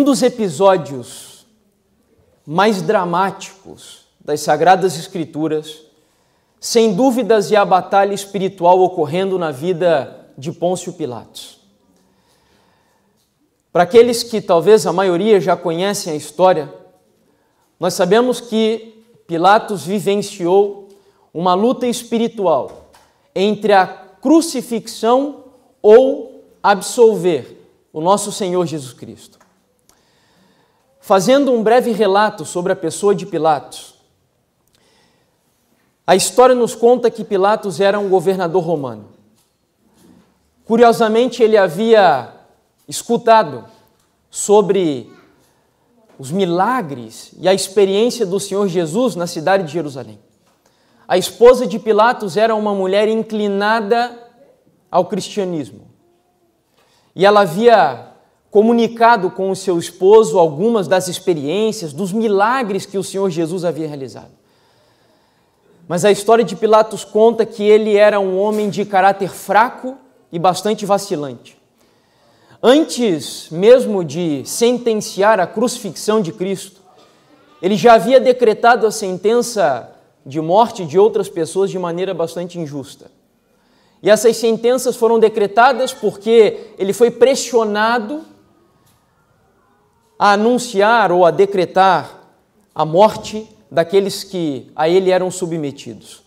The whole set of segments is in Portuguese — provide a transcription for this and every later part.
Um dos episódios mais dramáticos das Sagradas Escrituras, sem dúvidas, é a batalha espiritual ocorrendo na vida de Pôncio Pilatos. Para aqueles que talvez a maioria já conhecem a história, nós sabemos que Pilatos vivenciou uma luta espiritual entre a crucifixão ou absolver o nosso Senhor Jesus Cristo. Fazendo um breve relato sobre a pessoa de Pilatos. A história nos conta que Pilatos era um governador romano. Curiosamente, ele havia escutado sobre os milagres e a experiência do Senhor Jesus na cidade de Jerusalém. A esposa de Pilatos era uma mulher inclinada ao cristianismo. E ela havia comunicado com o seu esposo algumas das experiências, dos milagres que o Senhor Jesus havia realizado. Mas a história de Pilatos conta que ele era um homem de caráter fraco e bastante vacilante. Antes mesmo de sentenciar a crucifixão de Cristo, ele já havia decretado a sentença de morte de outras pessoas de maneira bastante injusta. E essas sentenças foram decretadas porque ele foi pressionado a anunciar ou a decretar a morte daqueles que a ele eram submetidos.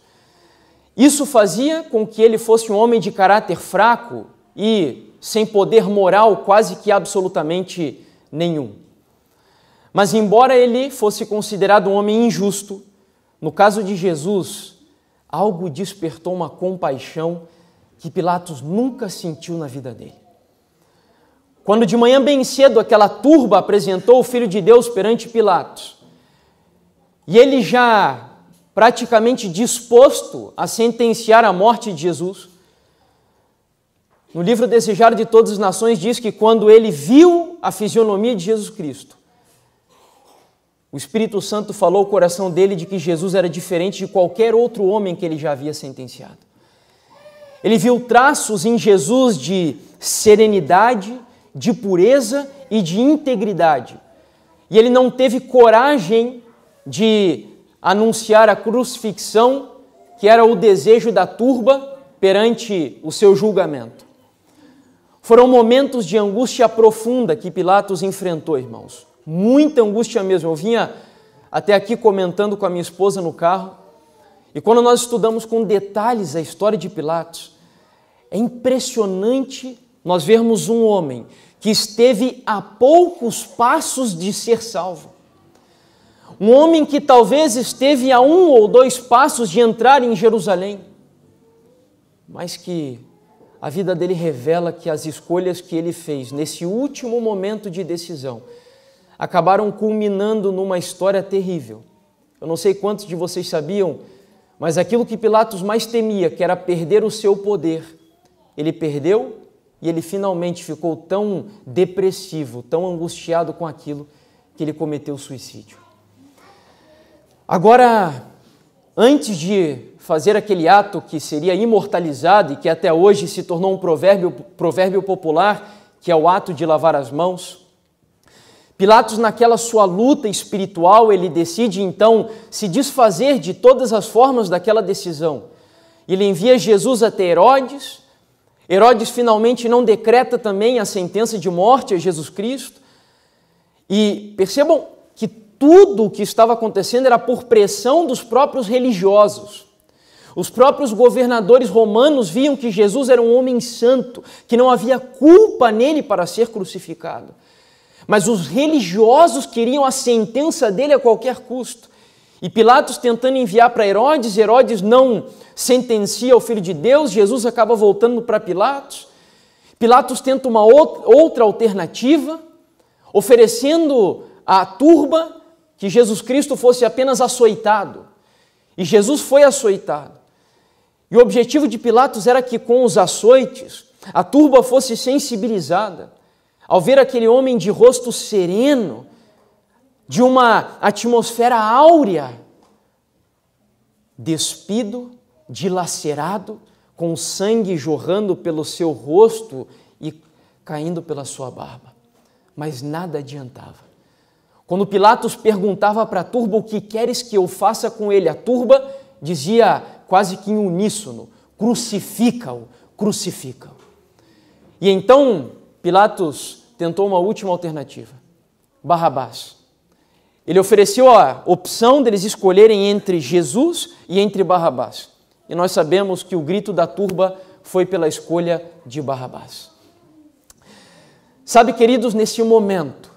Isso fazia com que ele fosse um homem de caráter fraco e sem poder moral quase que absolutamente nenhum. Mas, embora ele fosse considerado um homem injusto, no caso de Jesus, algo despertou uma compaixão que Pilatos nunca sentiu na vida dele. Quando de manhã bem cedo aquela turba apresentou o Filho de Deus perante Pilatos, e ele já praticamente disposto a sentenciar a morte de Jesus, no livro Desejado de Todas as Nações diz que quando ele viu a fisionomia de Jesus Cristo, o Espírito Santo falou ao coração dele de que Jesus era diferente de qualquer outro homem que ele já havia sentenciado. Ele viu traços em Jesus de serenidade, de pureza e de integridade. E ele não teve coragem de anunciar a crucifixão, que era o desejo da turba perante o seu julgamento. Foram momentos de angústia profunda que Pilatos enfrentou, irmãos. Muita angústia mesmo. Eu vinha até aqui comentando com a minha esposa no carro, e quando nós estudamos com detalhes a história de Pilatos, é impressionante nós vemos um homem que esteve a poucos passos de ser salvo. Um homem que talvez esteve a um ou dois passos de entrar em Jerusalém, mas que a vida dele revela que as escolhas que ele fez nesse último momento de decisão acabaram culminando numa história terrível. Eu não sei quantos de vocês sabiam, mas aquilo que Pilatos mais temia, que era perder o seu poder, ele perdeu e ele finalmente ficou tão depressivo, tão angustiado com aquilo, que ele cometeu suicídio. Agora, antes de fazer aquele ato que seria imortalizado e que até hoje se tornou um provérbio, provérbio popular, que é o ato de lavar as mãos, Pilatos, naquela sua luta espiritual, ele decide então se desfazer de todas as formas daquela decisão. Ele envia Jesus até Herodes, Herodes finalmente não decreta também a sentença de morte a Jesus Cristo. E percebam que tudo o que estava acontecendo era por pressão dos próprios religiosos. Os próprios governadores romanos viam que Jesus era um homem santo, que não havia culpa nele para ser crucificado. Mas os religiosos queriam a sentença dele a qualquer custo. E Pilatos tentando enviar para Herodes, Herodes não sentencia o filho de Deus, Jesus acaba voltando para Pilatos. Pilatos tenta uma outra alternativa, oferecendo à turba que Jesus Cristo fosse apenas açoitado. E Jesus foi açoitado. E o objetivo de Pilatos era que, com os açoites, a turba fosse sensibilizada ao ver aquele homem de rosto sereno, de uma atmosfera áurea, despido, dilacerado, com sangue jorrando pelo seu rosto e caindo pela sua barba. Mas nada adiantava. Quando Pilatos perguntava para a turba o que queres que eu faça com ele, a turba dizia quase que em uníssono: crucifica-o, crucifica-o. E então Pilatos tentou uma última alternativa: Barrabás ele ofereceu a opção deles escolherem entre Jesus e entre Barrabás. E nós sabemos que o grito da turba foi pela escolha de Barrabás. Sabe, queridos, nesse momento,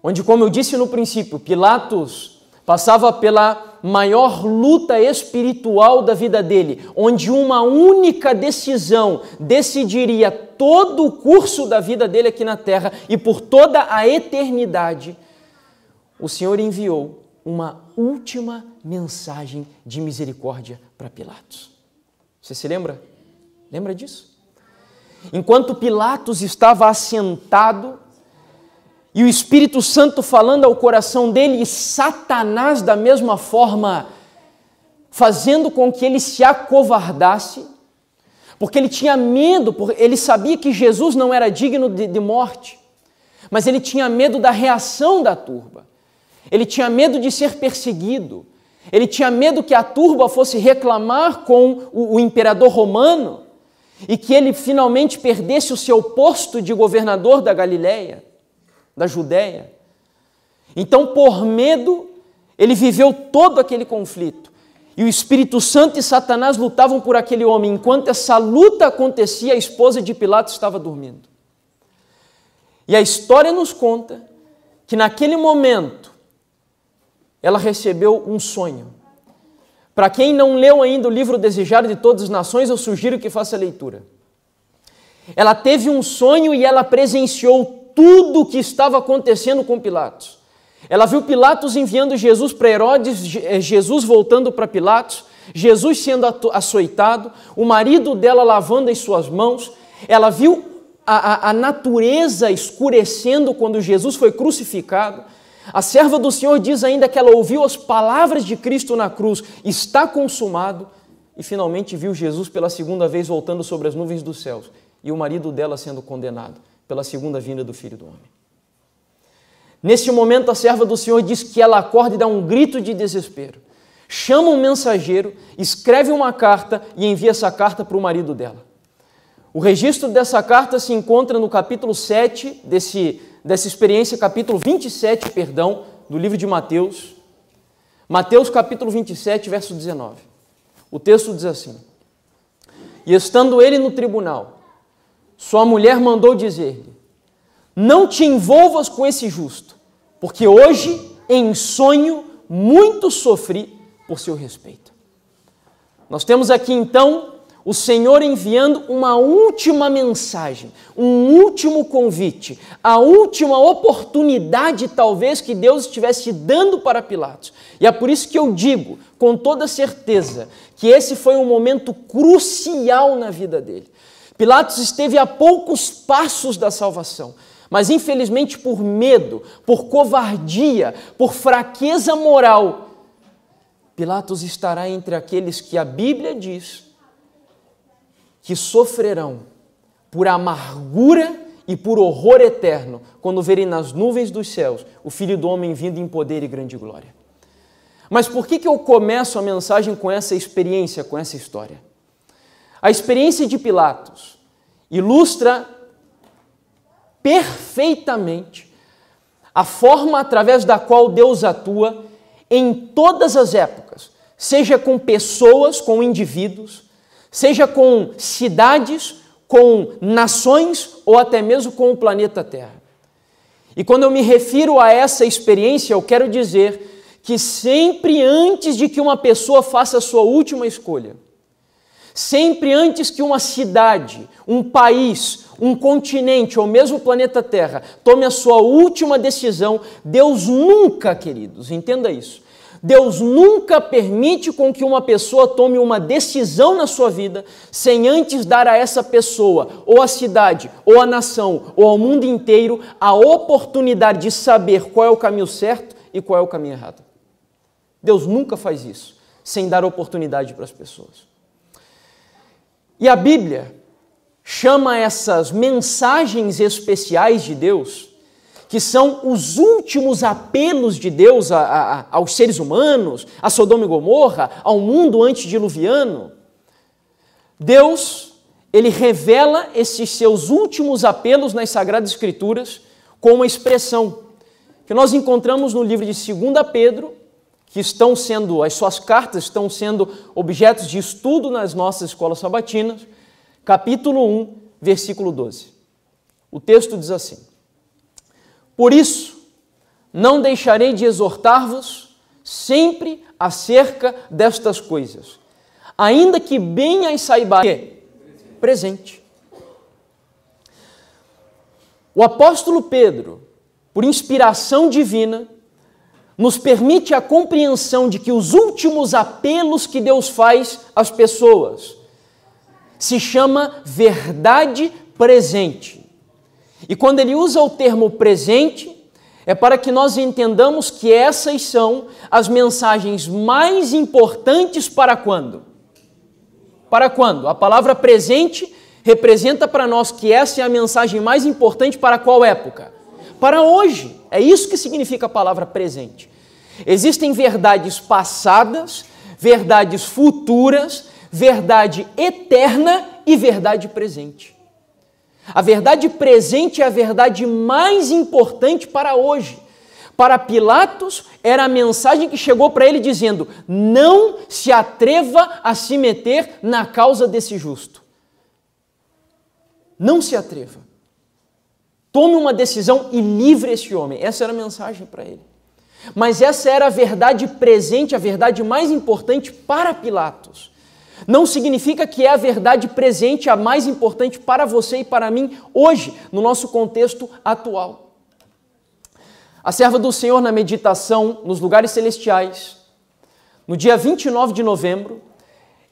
onde, como eu disse no princípio, Pilatos passava pela maior luta espiritual da vida dele, onde uma única decisão decidiria todo o curso da vida dele aqui na terra e por toda a eternidade o Senhor enviou uma última mensagem de misericórdia para Pilatos. Você se lembra? Lembra disso? Enquanto Pilatos estava assentado e o Espírito Santo falando ao coração dele, e Satanás, da mesma forma, fazendo com que ele se acovardasse, porque ele tinha medo, ele sabia que Jesus não era digno de, de morte, mas ele tinha medo da reação da turba. Ele tinha medo de ser perseguido. Ele tinha medo que a turba fosse reclamar com o, o imperador romano e que ele finalmente perdesse o seu posto de governador da Galiléia, da Judéia. Então, por medo, ele viveu todo aquele conflito. E o Espírito Santo e Satanás lutavam por aquele homem. Enquanto essa luta acontecia, a esposa de Pilatos estava dormindo. E a história nos conta que naquele momento, ela recebeu um sonho. Para quem não leu ainda o livro Desejado de Todas as Nações, eu sugiro que faça a leitura. Ela teve um sonho e ela presenciou tudo o que estava acontecendo com Pilatos. Ela viu Pilatos enviando Jesus para Herodes, eh, Jesus voltando para Pilatos, Jesus sendo açoitado, o marido dela lavando as suas mãos. Ela viu a, a, a natureza escurecendo quando Jesus foi crucificado. A serva do Senhor diz ainda que ela ouviu as palavras de Cristo na cruz: está consumado, e finalmente viu Jesus pela segunda vez voltando sobre as nuvens dos céus e o marido dela sendo condenado pela segunda vinda do Filho do Homem. Nesse momento, a serva do Senhor diz que ela acorda e dá um grito de desespero. Chama um mensageiro, escreve uma carta e envia essa carta para o marido dela. O registro dessa carta se encontra no capítulo 7 desse dessa experiência, capítulo 27, perdão, do livro de Mateus. Mateus capítulo 27, verso 19. O texto diz assim: E estando ele no tribunal, sua mulher mandou dizer-lhe: Não te envolvas com esse justo, porque hoje, em sonho, muito sofri por seu respeito. Nós temos aqui então o Senhor enviando uma última mensagem, um último convite, a última oportunidade, talvez, que Deus estivesse dando para Pilatos. E é por isso que eu digo, com toda certeza, que esse foi um momento crucial na vida dele. Pilatos esteve a poucos passos da salvação, mas infelizmente por medo, por covardia, por fraqueza moral, Pilatos estará entre aqueles que a Bíblia diz que sofrerão por amargura e por horror eterno quando verem nas nuvens dos céus o Filho do Homem vindo em poder e grande glória. Mas por que, que eu começo a mensagem com essa experiência, com essa história? A experiência de Pilatos ilustra perfeitamente a forma através da qual Deus atua em todas as épocas, seja com pessoas, com indivíduos, seja com cidades, com nações ou até mesmo com o planeta Terra. E quando eu me refiro a essa experiência, eu quero dizer que sempre antes de que uma pessoa faça a sua última escolha, sempre antes que uma cidade, um país, um continente ou mesmo o planeta Terra tome a sua última decisão, Deus nunca, queridos, entenda isso. Deus nunca permite com que uma pessoa tome uma decisão na sua vida sem antes dar a essa pessoa, ou à cidade, ou à nação, ou ao mundo inteiro, a oportunidade de saber qual é o caminho certo e qual é o caminho errado. Deus nunca faz isso sem dar oportunidade para as pessoas. E a Bíblia chama essas mensagens especiais de Deus que são os últimos apelos de Deus a, a, aos seres humanos, a Sodoma e Gomorra, ao mundo antediluviano, Deus, ele revela esses seus últimos apelos nas Sagradas Escrituras com uma expressão que nós encontramos no livro de 2 Pedro, que estão sendo, as suas cartas estão sendo objetos de estudo nas nossas escolas sabatinas, capítulo 1, versículo 12. O texto diz assim: por isso, não deixarei de exortar-vos sempre acerca destas coisas, ainda que bem as saibais. presente. O apóstolo Pedro, por inspiração divina, nos permite a compreensão de que os últimos apelos que Deus faz às pessoas se chama verdade presente. E quando ele usa o termo presente, é para que nós entendamos que essas são as mensagens mais importantes para quando? Para quando? A palavra presente representa para nós que essa é a mensagem mais importante para qual época? Para hoje. É isso que significa a palavra presente. Existem verdades passadas, verdades futuras, verdade eterna e verdade presente. A verdade presente é a verdade mais importante para hoje. Para Pilatos, era a mensagem que chegou para ele dizendo: não se atreva a se meter na causa desse justo. Não se atreva. Tome uma decisão e livre esse homem. Essa era a mensagem para ele. Mas essa era a verdade presente, a verdade mais importante para Pilatos. Não significa que é a verdade presente a mais importante para você e para mim hoje, no nosso contexto atual. A serva do Senhor na meditação nos lugares celestiais, no dia 29 de novembro,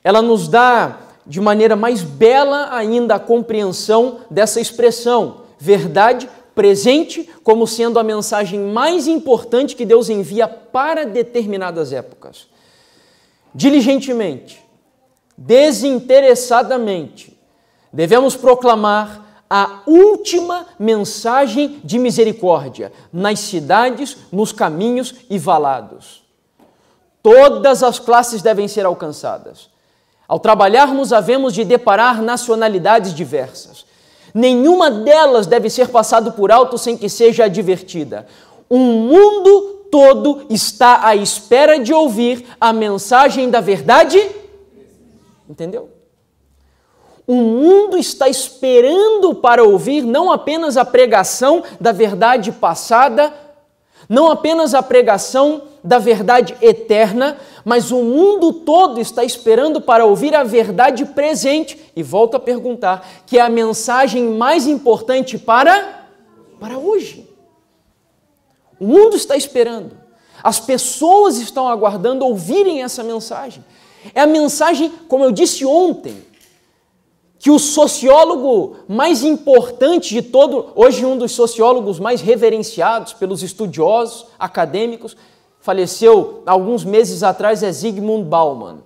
ela nos dá de maneira mais bela ainda a compreensão dessa expressão, verdade presente, como sendo a mensagem mais importante que Deus envia para determinadas épocas. Diligentemente, desinteressadamente, devemos proclamar a última mensagem de misericórdia nas cidades, nos caminhos e valados. Todas as classes devem ser alcançadas. Ao trabalharmos, havemos de deparar nacionalidades diversas. Nenhuma delas deve ser passado por alto sem que seja advertida. Um mundo todo está à espera de ouvir a mensagem da verdade Entendeu? O mundo está esperando para ouvir não apenas a pregação da verdade passada, não apenas a pregação da verdade eterna, mas o mundo todo está esperando para ouvir a verdade presente. E volto a perguntar, que é a mensagem mais importante para para hoje. O mundo está esperando. As pessoas estão aguardando ouvirem essa mensagem. É a mensagem, como eu disse ontem, que o sociólogo mais importante de todo, hoje um dos sociólogos mais reverenciados pelos estudiosos acadêmicos, faleceu alguns meses atrás, é Zygmunt Bauman.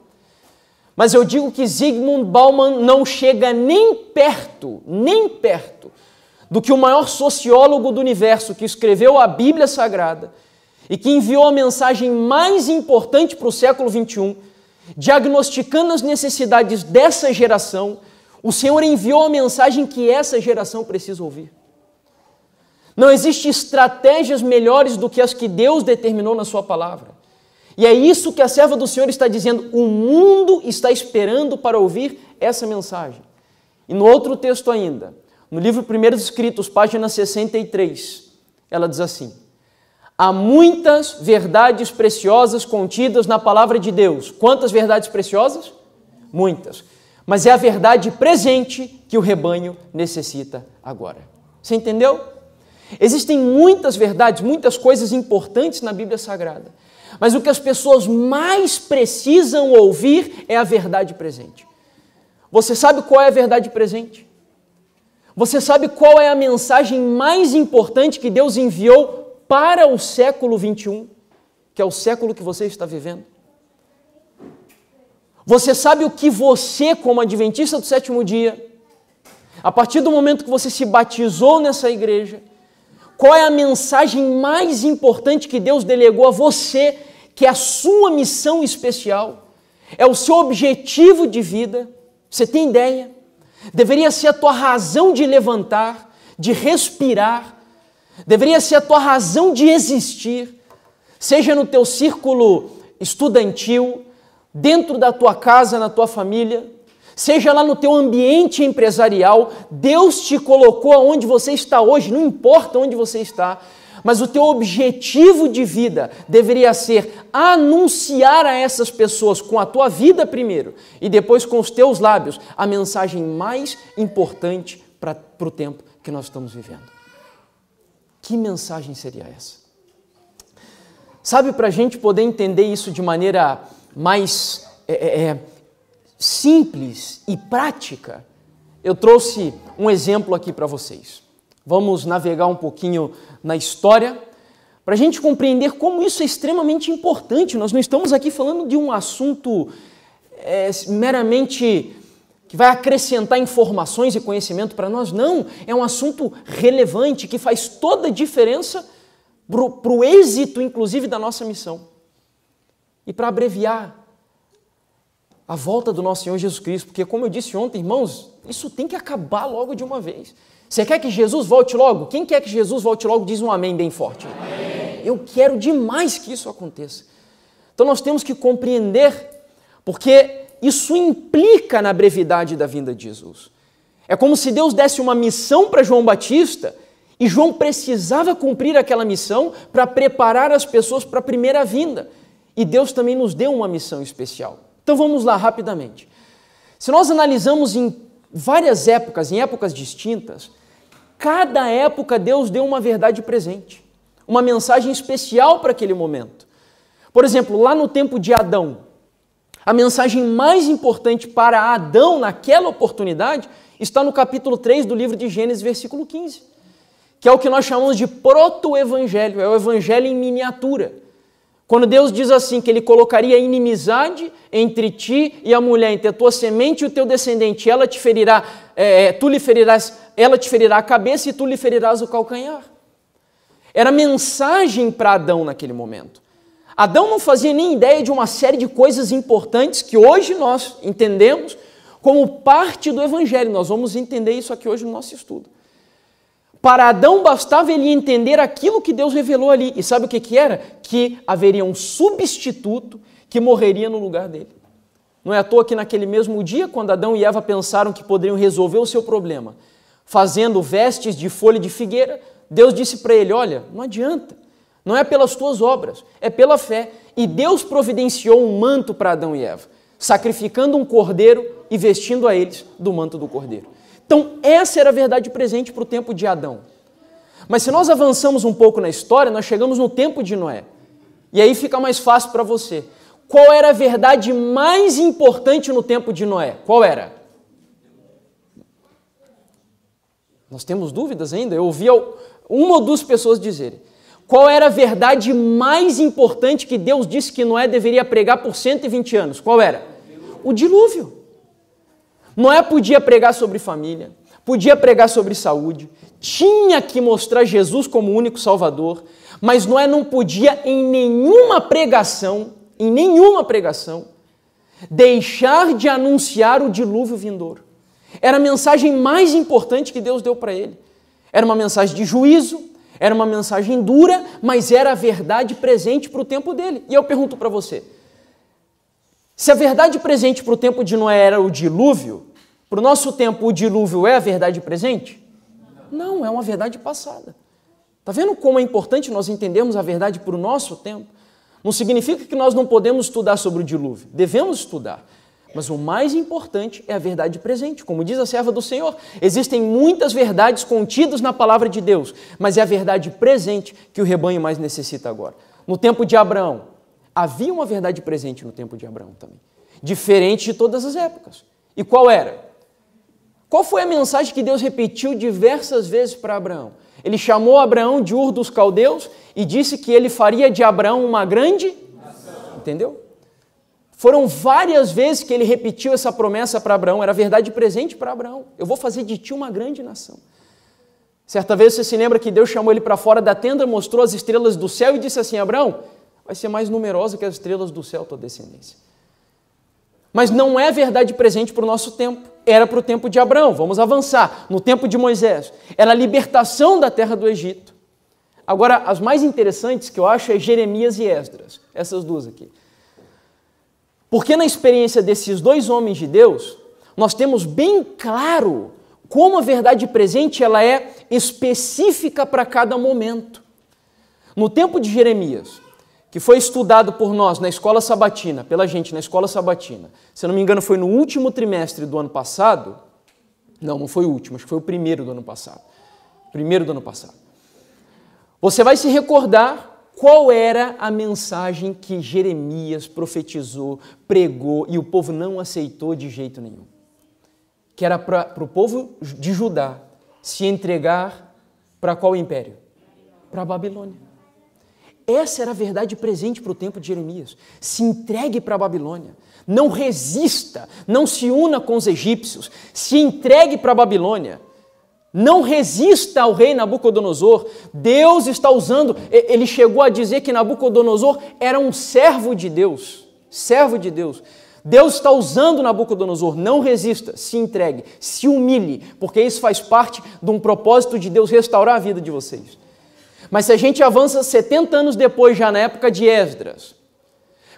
Mas eu digo que Zygmunt Bauman não chega nem perto, nem perto, do que o maior sociólogo do universo que escreveu a Bíblia Sagrada e que enviou a mensagem mais importante para o século XXI, diagnosticando as necessidades dessa geração, o Senhor enviou a mensagem que essa geração precisa ouvir. Não existem estratégias melhores do que as que Deus determinou na Sua palavra. E é isso que a serva do Senhor está dizendo: o mundo está esperando para ouvir essa mensagem. E no outro texto ainda, no livro Primeiros Escritos, página 63, ela diz assim: Há muitas verdades preciosas contidas na palavra de Deus. Quantas verdades preciosas? Muitas. Mas é a verdade presente que o rebanho necessita agora. Você entendeu? Existem muitas verdades, muitas coisas importantes na Bíblia Sagrada. Mas o que as pessoas mais precisam ouvir é a verdade presente. Você sabe qual é a verdade presente? Você sabe qual é a mensagem mais importante que Deus enviou para o século 21, que é o século que você está vivendo? Você sabe o que você, como adventista do sétimo dia, a partir do momento que você se batizou nessa igreja, qual é a mensagem mais importante que Deus delegou a você, que é a sua missão especial, é o seu objetivo de vida? Você tem ideia? Deveria ser a tua razão de levantar, de respirar, deveria ser a tua razão de existir, seja no teu círculo estudantil, dentro da tua casa, na tua família, seja lá no teu ambiente empresarial, Deus te colocou aonde você está hoje, não importa onde você está, mas o teu objetivo de vida deveria ser anunciar a essas pessoas com a tua vida primeiro e depois com os teus lábios a mensagem mais importante para o tempo que nós estamos vivendo. Que mensagem seria essa? Sabe, para a gente poder entender isso de maneira mais é, é, é, simples e prática, eu trouxe um exemplo aqui para vocês. Vamos navegar um pouquinho na história para a gente compreender como isso é extremamente importante. Nós não estamos aqui falando de um assunto é, meramente que vai acrescentar informações e conhecimento para nós. Não, é um assunto relevante que faz toda a diferença para o êxito, inclusive, da nossa missão. E para abreviar a volta do nosso Senhor Jesus Cristo, porque, como eu disse ontem, irmãos, isso tem que acabar logo de uma vez. Você quer que Jesus volte logo? Quem quer que Jesus volte logo, diz um amém bem forte. Amém. Eu quero demais que isso aconteça. Então, nós temos que compreender, porque isso implica na brevidade da vinda de Jesus. É como se Deus desse uma missão para João Batista e João precisava cumprir aquela missão para preparar as pessoas para a primeira vinda. E Deus também nos deu uma missão especial. Então vamos lá rapidamente. Se nós analisamos em várias épocas, em épocas distintas, cada época Deus deu uma verdade presente, uma mensagem especial para aquele momento. Por exemplo, lá no tempo de Adão, a mensagem mais importante para Adão naquela oportunidade está no capítulo 3 do livro de Gênesis, versículo 15, que é o que nós chamamos de proto-evangelho, é o evangelho em miniatura. Quando Deus diz assim que ele colocaria inimizade entre ti e a mulher, entre a tua semente e o teu descendente, ela te ferirá, é, é tu lhe ferirás, ela te ferirá a cabeça e tu lhe ferirás o calcanhar. Era mensagem para Adão naquele momento. Adão não fazia nem ideia de uma série de coisas importantes que hoje nós entendemos como parte do Evangelho. Nós vamos entender isso aqui hoje no nosso estudo. Para Adão bastava ele entender aquilo que Deus revelou ali. E sabe o que, que era? Que haveria um substituto que morreria no lugar dele. Não é à toa que naquele mesmo dia, quando Adão e Eva pensaram que poderiam resolver o seu problema fazendo vestes de folha de figueira, Deus disse para ele: Olha, não adianta. Não é pelas tuas obras, é pela fé. E Deus providenciou um manto para Adão e Eva, sacrificando um cordeiro e vestindo a eles do manto do cordeiro. Então, essa era a verdade presente para o tempo de Adão. Mas se nós avançamos um pouco na história, nós chegamos no tempo de Noé. E aí fica mais fácil para você. Qual era a verdade mais importante no tempo de Noé? Qual era? Nós temos dúvidas ainda? Eu ouvi uma ou duas pessoas dizerem. Qual era a verdade mais importante que Deus disse que Noé deveria pregar por 120 anos? Qual era? O dilúvio. Noé podia pregar sobre família, podia pregar sobre saúde, tinha que mostrar Jesus como o único Salvador, mas Noé não podia em nenhuma pregação, em nenhuma pregação, deixar de anunciar o dilúvio vindouro. Era a mensagem mais importante que Deus deu para ele. Era uma mensagem de juízo, era uma mensagem dura, mas era a verdade presente para o tempo dele. E eu pergunto para você: se a verdade presente para o tempo de Noé era o dilúvio, para o nosso tempo o dilúvio é a verdade presente? Não, é uma verdade passada. Está vendo como é importante nós entendermos a verdade para o nosso tempo? Não significa que nós não podemos estudar sobre o dilúvio, devemos estudar. Mas o mais importante é a verdade presente. Como diz a serva do Senhor, existem muitas verdades contidas na palavra de Deus, mas é a verdade presente que o rebanho mais necessita agora. No tempo de Abraão, havia uma verdade presente no tempo de Abraão também, diferente de todas as épocas. E qual era? Qual foi a mensagem que Deus repetiu diversas vezes para Abraão? Ele chamou Abraão de Ur dos Caldeus e disse que ele faria de Abraão uma grande. Entendeu? Foram várias vezes que ele repetiu essa promessa para Abraão, era verdade presente para Abraão. Eu vou fazer de ti uma grande nação. Certa vez você se lembra que Deus chamou ele para fora da tenda, mostrou as estrelas do céu e disse assim: Abraão, vai ser mais numerosa que as estrelas do céu tua descendência. Mas não é verdade presente para o nosso tempo. Era para o tempo de Abraão, vamos avançar, no tempo de Moisés. Era a libertação da terra do Egito. Agora, as mais interessantes que eu acho é Jeremias e Esdras, essas duas aqui. Porque na experiência desses dois homens de Deus, nós temos bem claro como a verdade presente ela é específica para cada momento. No tempo de Jeremias, que foi estudado por nós na escola sabatina, pela gente na escola sabatina, se não me engano foi no último trimestre do ano passado, não, não foi o último, acho que foi o primeiro do ano passado. Primeiro do ano passado. Você vai se recordar qual era a mensagem que Jeremias profetizou, pregou e o povo não aceitou de jeito nenhum? Que era para o povo de Judá se entregar para qual império? Para a Babilônia. Essa era a verdade presente para o tempo de Jeremias. Se entregue para a Babilônia. Não resista, não se una com os egípcios. Se entregue para a Babilônia. Não resista ao rei Nabucodonosor. Deus está usando. Ele chegou a dizer que Nabucodonosor era um servo de Deus. Servo de Deus. Deus está usando Nabucodonosor. Não resista, se entregue, se humilhe, porque isso faz parte de um propósito de Deus restaurar a vida de vocês. Mas se a gente avança 70 anos depois, já na época de Esdras,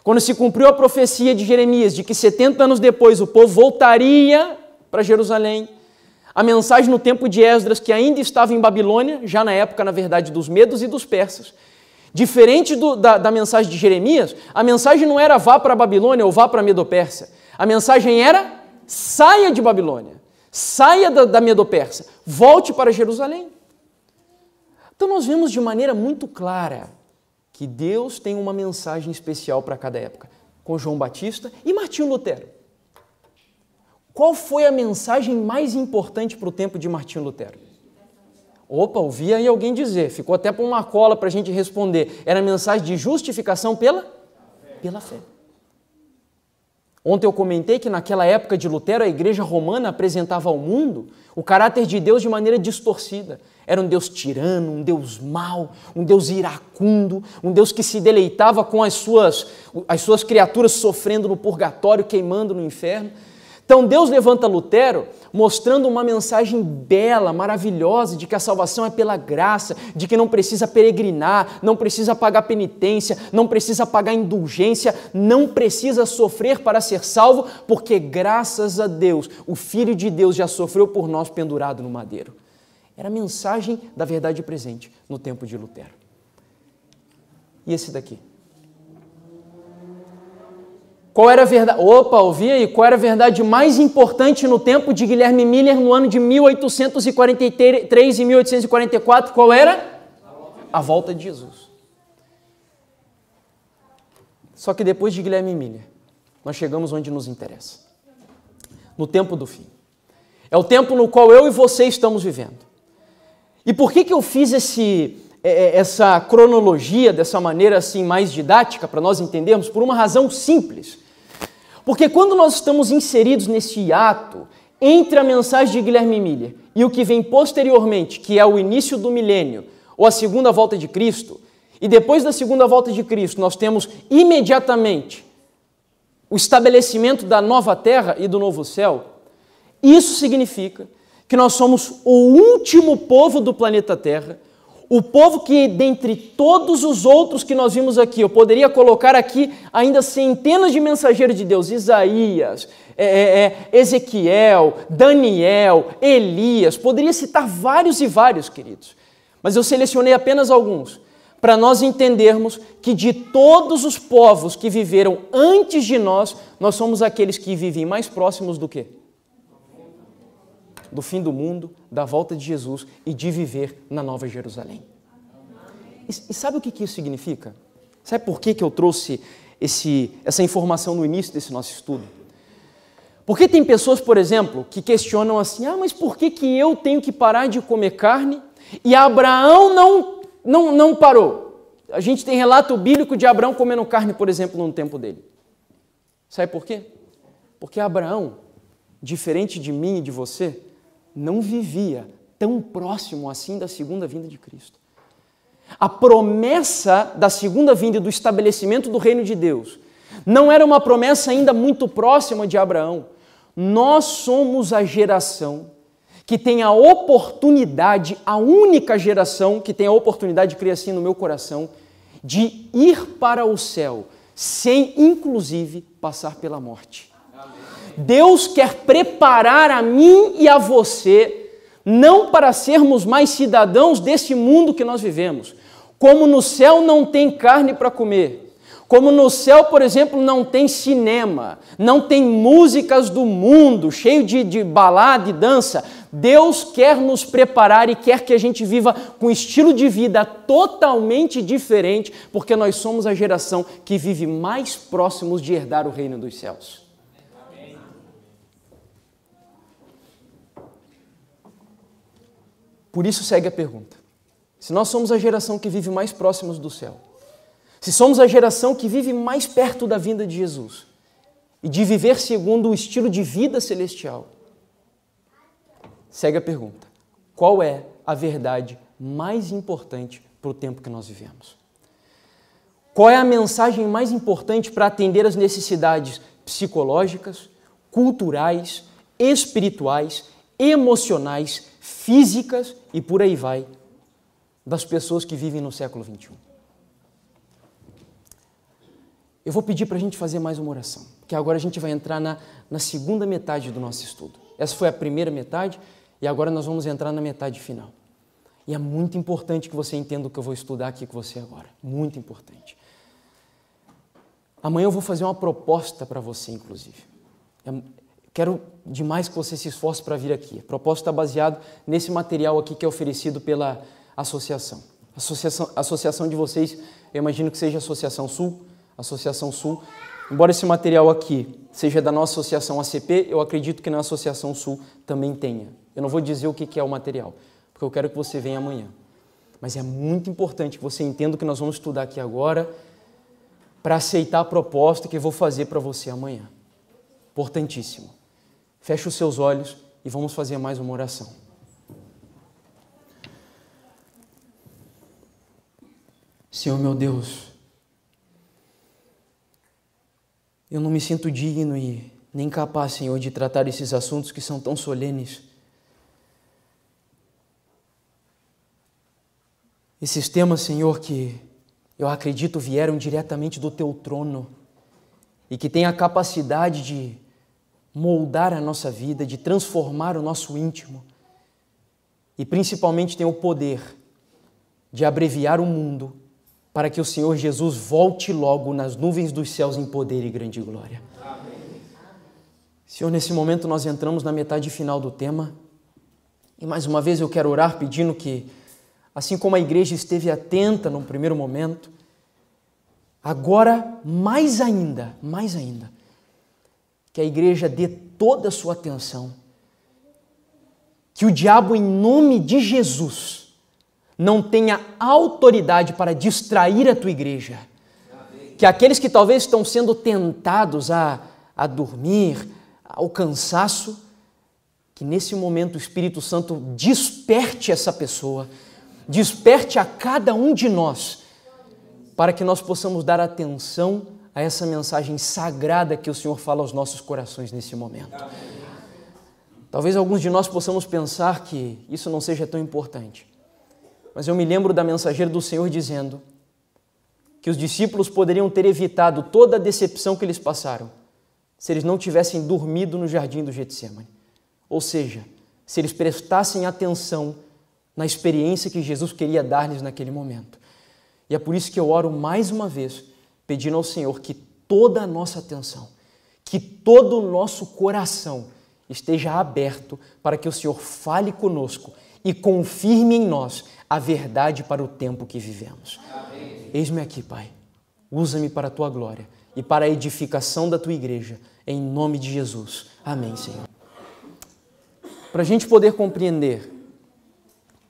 quando se cumpriu a profecia de Jeremias de que 70 anos depois o povo voltaria para Jerusalém a mensagem no tempo de Esdras, que ainda estava em Babilônia, já na época, na verdade, dos medos e dos persas. Diferente do, da, da, mensagem de Jeremias, a mensagem não era vá para a Babilônia ou vá para a medo A mensagem era saia de Babilônia, saia da, da medo volte para Jerusalém. Então nós vemos de maneira muito clara que Deus tem uma mensagem especial para cada época, com João Batista e Martinho Lutero. Qual foi a mensagem mais importante para o tempo de Martinho Lutero? Opa, ouvi aí alguém dizer, ficou até para uma cola para a gente responder. Era a mensagem de justificação pela? Pela fé. Ontem eu comentei que naquela época de Lutero a igreja romana apresentava ao mundo o caráter de Deus de maneira distorcida. Era um Deus tirano, um Deus mau, um Deus iracundo, um Deus que se deleitava com as suas, as suas criaturas sofrendo no purgatório, queimando no inferno. Então Deus levanta Lutero mostrando uma mensagem bela, maravilhosa, de que a salvação é pela graça, de que não precisa peregrinar, não precisa pagar penitência, não precisa pagar indulgência, não precisa sofrer para ser salvo, porque graças a Deus o Filho de Deus já sofreu por nós pendurado no madeiro. Era a mensagem da verdade presente no tempo de Lutero. E esse daqui? Qual era a verdade? Opa, ouvi aí. Qual era a verdade mais importante no tempo de Guilherme Miller no ano de 1843 e 1844? Qual era? A volta de Jesus. Só que depois de Guilherme Miller, nós chegamos onde nos interessa. No tempo do fim. É o tempo no qual eu e você estamos vivendo. E por que, que eu fiz esse, é, é, essa cronologia dessa maneira assim mais didática para nós entendermos? Por uma razão simples. Porque quando nós estamos inseridos nesse hiato entre a mensagem de Guilherme Miller e o que vem posteriormente, que é o início do milênio ou a segunda volta de Cristo, e depois da segunda volta de Cristo nós temos imediatamente o estabelecimento da nova terra e do novo céu, isso significa que nós somos o último povo do planeta Terra o povo que, dentre todos os outros que nós vimos aqui, eu poderia colocar aqui ainda centenas de mensageiros de Deus: Isaías, é, é, é, Ezequiel, Daniel, Elias, poderia citar vários e vários, queridos. Mas eu selecionei apenas alguns, para nós entendermos que de todos os povos que viveram antes de nós, nós somos aqueles que vivem mais próximos do que? do fim do mundo, da volta de Jesus e de viver na Nova Jerusalém. E, e sabe o que, que isso significa? Sabe por que, que eu trouxe esse, essa informação no início desse nosso estudo? Porque tem pessoas, por exemplo, que questionam assim: ah, mas por que, que eu tenho que parar de comer carne e Abraão não, não, não parou? A gente tem relato bíblico de Abraão comendo carne, por exemplo, no tempo dele. Sabe por quê? Porque Abraão, diferente de mim e de você, não vivia tão próximo assim da segunda vinda de Cristo. A promessa da segunda vinda e do estabelecimento do reino de Deus não era uma promessa ainda muito próxima de Abraão. Nós somos a geração que tem a oportunidade, a única geração que tem a oportunidade, crer assim no meu coração, de ir para o céu, sem inclusive passar pela morte. Deus quer preparar a mim e a você, não para sermos mais cidadãos deste mundo que nós vivemos. Como no céu não tem carne para comer, como no céu, por exemplo, não tem cinema, não tem músicas do mundo, cheio de, de balada e dança, Deus quer nos preparar e quer que a gente viva com um estilo de vida totalmente diferente, porque nós somos a geração que vive mais próximos de herdar o reino dos céus. Por isso segue a pergunta: se nós somos a geração que vive mais próximos do céu, se somos a geração que vive mais perto da vinda de Jesus e de viver segundo o estilo de vida celestial, segue a pergunta: qual é a verdade mais importante para o tempo que nós vivemos? Qual é a mensagem mais importante para atender as necessidades psicológicas, culturais, espirituais, emocionais, físicas e por aí vai das pessoas que vivem no século XXI. Eu vou pedir para a gente fazer mais uma oração, porque agora a gente vai entrar na, na segunda metade do nosso estudo. Essa foi a primeira metade e agora nós vamos entrar na metade final. E é muito importante que você entenda o que eu vou estudar aqui com você agora. Muito importante. Amanhã eu vou fazer uma proposta para você, inclusive. É Quero demais que você se esforce para vir aqui. A proposta está baseado nesse material aqui que é oferecido pela associação. associação. Associação de vocês, eu imagino que seja Associação Sul, Associação Sul. Embora esse material aqui seja da nossa associação ACP, eu acredito que na Associação Sul também tenha. Eu não vou dizer o que é o material, porque eu quero que você venha amanhã. Mas é muito importante que você entenda o que nós vamos estudar aqui agora para aceitar a proposta que eu vou fazer para você amanhã. Importantíssimo. Feche os seus olhos e vamos fazer mais uma oração. Senhor meu Deus, eu não me sinto digno e nem capaz, Senhor, de tratar esses assuntos que são tão solenes. Esses temas, Senhor, que eu acredito vieram diretamente do teu trono e que têm a capacidade de moldar a nossa vida, de transformar o nosso íntimo. E principalmente tem o poder de abreviar o mundo para que o Senhor Jesus volte logo nas nuvens dos céus em poder e grande glória. Amém. Senhor, nesse momento nós entramos na metade final do tema. E mais uma vez eu quero orar pedindo que, assim como a igreja esteve atenta no primeiro momento, agora mais ainda, mais ainda, que a igreja dê toda a sua atenção. Que o diabo, em nome de Jesus, não tenha autoridade para distrair a tua igreja. Que aqueles que talvez estão sendo tentados a, a dormir, ao cansaço, que nesse momento o Espírito Santo desperte essa pessoa, desperte a cada um de nós, para que nós possamos dar atenção a essa mensagem sagrada que o Senhor fala aos nossos corações nesse momento. Talvez alguns de nós possamos pensar que isso não seja tão importante, mas eu me lembro da mensageira do Senhor dizendo que os discípulos poderiam ter evitado toda a decepção que eles passaram se eles não tivessem dormido no jardim do Getsemane. Ou seja, se eles prestassem atenção na experiência que Jesus queria dar-lhes naquele momento. E é por isso que eu oro mais uma vez pedindo ao Senhor que toda a nossa atenção, que todo o nosso coração esteja aberto para que o Senhor fale conosco e confirme em nós a verdade para o tempo que vivemos. Eis-me aqui, Pai. Usa-me para a tua glória e para a edificação da tua igreja, em nome de Jesus. Amém, Senhor. Para a gente poder compreender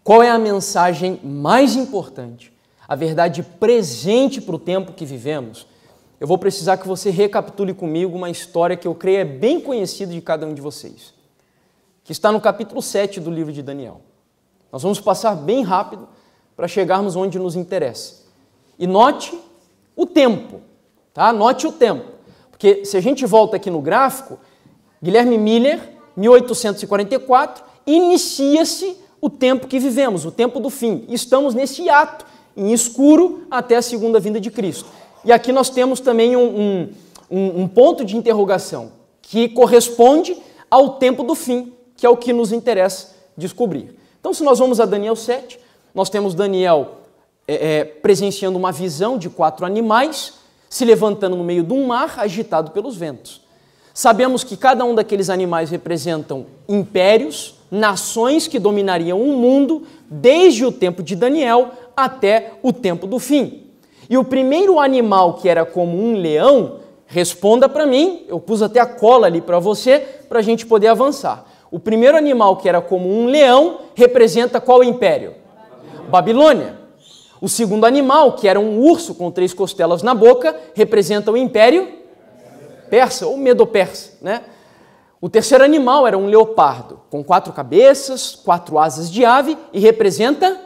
qual é a mensagem mais importante a verdade presente para o tempo que vivemos, eu vou precisar que você recapitule comigo uma história que eu creio é bem conhecida de cada um de vocês, que está no capítulo 7 do livro de Daniel. Nós vamos passar bem rápido para chegarmos onde nos interessa. E note o tempo, tá? Note o tempo. Porque se a gente volta aqui no gráfico, Guilherme Miller, 1844, inicia-se o tempo que vivemos, o tempo do fim. Estamos nesse ato em escuro até a segunda vinda de Cristo. E aqui nós temos também um, um, um ponto de interrogação que corresponde ao tempo do fim, que é o que nos interessa descobrir. Então, se nós vamos a Daniel 7, nós temos Daniel é, é, presenciando uma visão de quatro animais se levantando no meio de um mar agitado pelos ventos. Sabemos que cada um daqueles animais representam impérios, nações que dominariam o mundo desde o tempo de Daniel até o tempo do fim. E o primeiro animal que era como um leão, responda para mim, eu pus até a cola ali para você, para a gente poder avançar. O primeiro animal que era como um leão representa qual império? Babilônia. Babilônia. O segundo animal, que era um urso com três costelas na boca, representa o império persa ou medo-persa, né? O terceiro animal era um leopardo, com quatro cabeças, quatro asas de ave e representa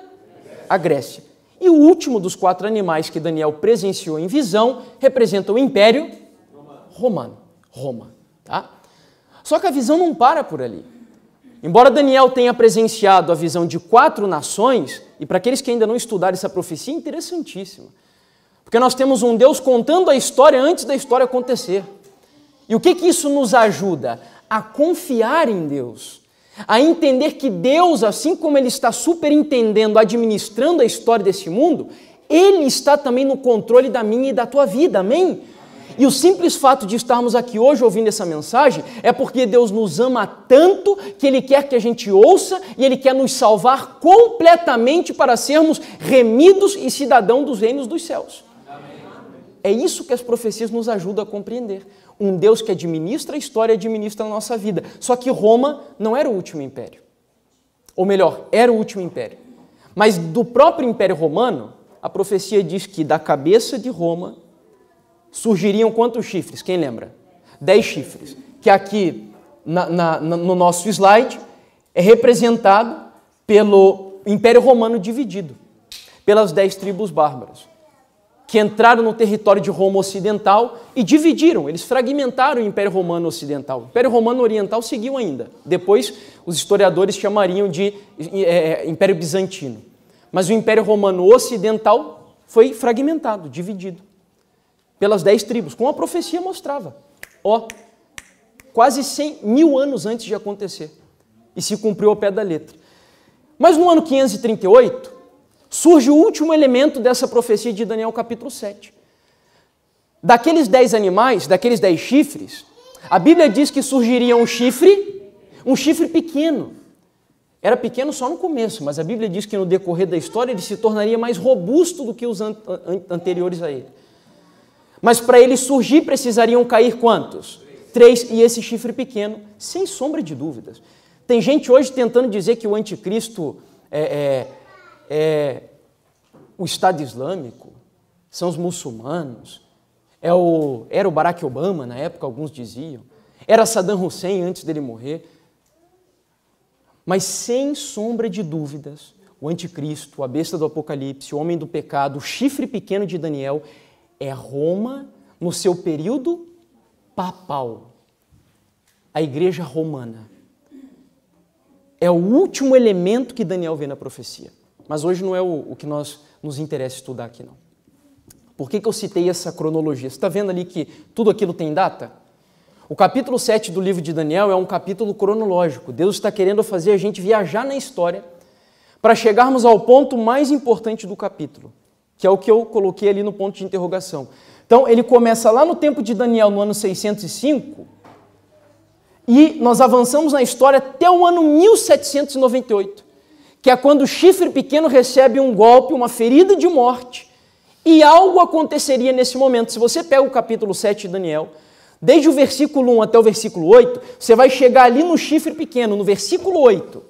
a Grécia. E o último dos quatro animais que Daniel presenciou em visão representa o Império Romano, Roma. Tá? Só que a visão não para por ali. Embora Daniel tenha presenciado a visão de quatro nações, e para aqueles que ainda não estudaram essa profecia, é interessantíssima. Porque nós temos um Deus contando a história antes da história acontecer. E o que, que isso nos ajuda? a confiar em Deus, a entender que Deus, assim como Ele está superintendendo, administrando a história desse mundo, Ele está também no controle da minha e da tua vida, amém? E o simples fato de estarmos aqui hoje ouvindo essa mensagem é porque Deus nos ama tanto que Ele quer que a gente ouça e Ele quer nos salvar completamente para sermos remidos e cidadãos dos reinos dos céus. É isso que as profecias nos ajudam a compreender. Um Deus que administra a história administra a nossa vida. Só que Roma não era o último império. Ou melhor, era o último império. Mas do próprio Império Romano, a profecia diz que da cabeça de Roma surgiriam quantos chifres? Quem lembra? Dez chifres. Que aqui na, na, no nosso slide é representado pelo Império Romano dividido, pelas dez tribos bárbaras que entraram no território de Roma Ocidental e dividiram, eles fragmentaram o Império Romano Ocidental. O Império Romano Oriental seguiu ainda. Depois, os historiadores chamariam de é, Império Bizantino. Mas o Império Romano Ocidental foi fragmentado, dividido pelas dez tribos, como a profecia mostrava. Ó, quase 100 mil anos antes de acontecer. E se cumpriu ao pé da letra. Mas no ano 538, surge o último elemento dessa profecia de Daniel capítulo 7. Daqueles dez animais, daqueles dez chifres, a Bíblia diz que surgiria um chifre, um chifre pequeno. Era pequeno só no começo, mas a Bíblia diz que no decorrer da história ele se tornaria mais robusto do que os an an anteriores a ele. Mas para ele surgir precisariam cair quantos? Três. Três, e esse chifre pequeno, sem sombra de dúvidas. Tem gente hoje tentando dizer que o anticristo é, é é o Estado Islâmico, são os muçulmanos, é o, era o Barack Obama, na época alguns diziam, era Saddam Hussein antes dele morrer. Mas sem sombra de dúvidas, o anticristo, a besta do apocalipse, o homem do pecado, o chifre pequeno de Daniel, é Roma no seu período papal. A igreja romana. É o último elemento que Daniel vê na profecia. Mas hoje não é o, o que nós nos interessa estudar aqui, não. Por que, que eu citei essa cronologia? Você está vendo ali que tudo aquilo tem data? O capítulo 7 do livro de Daniel é um capítulo cronológico. Deus está querendo fazer a gente viajar na história para chegarmos ao ponto mais importante do capítulo, que é o que eu coloquei ali no ponto de interrogação. Então, ele começa lá no tempo de Daniel, no ano 605, e nós avançamos na história até o ano 1798 que é quando o chifre pequeno recebe um golpe, uma ferida de morte, e algo aconteceria nesse momento. Se você pega o capítulo 7 de Daniel, desde o versículo 1 até o versículo 8, você vai chegar ali no chifre pequeno, no versículo 8,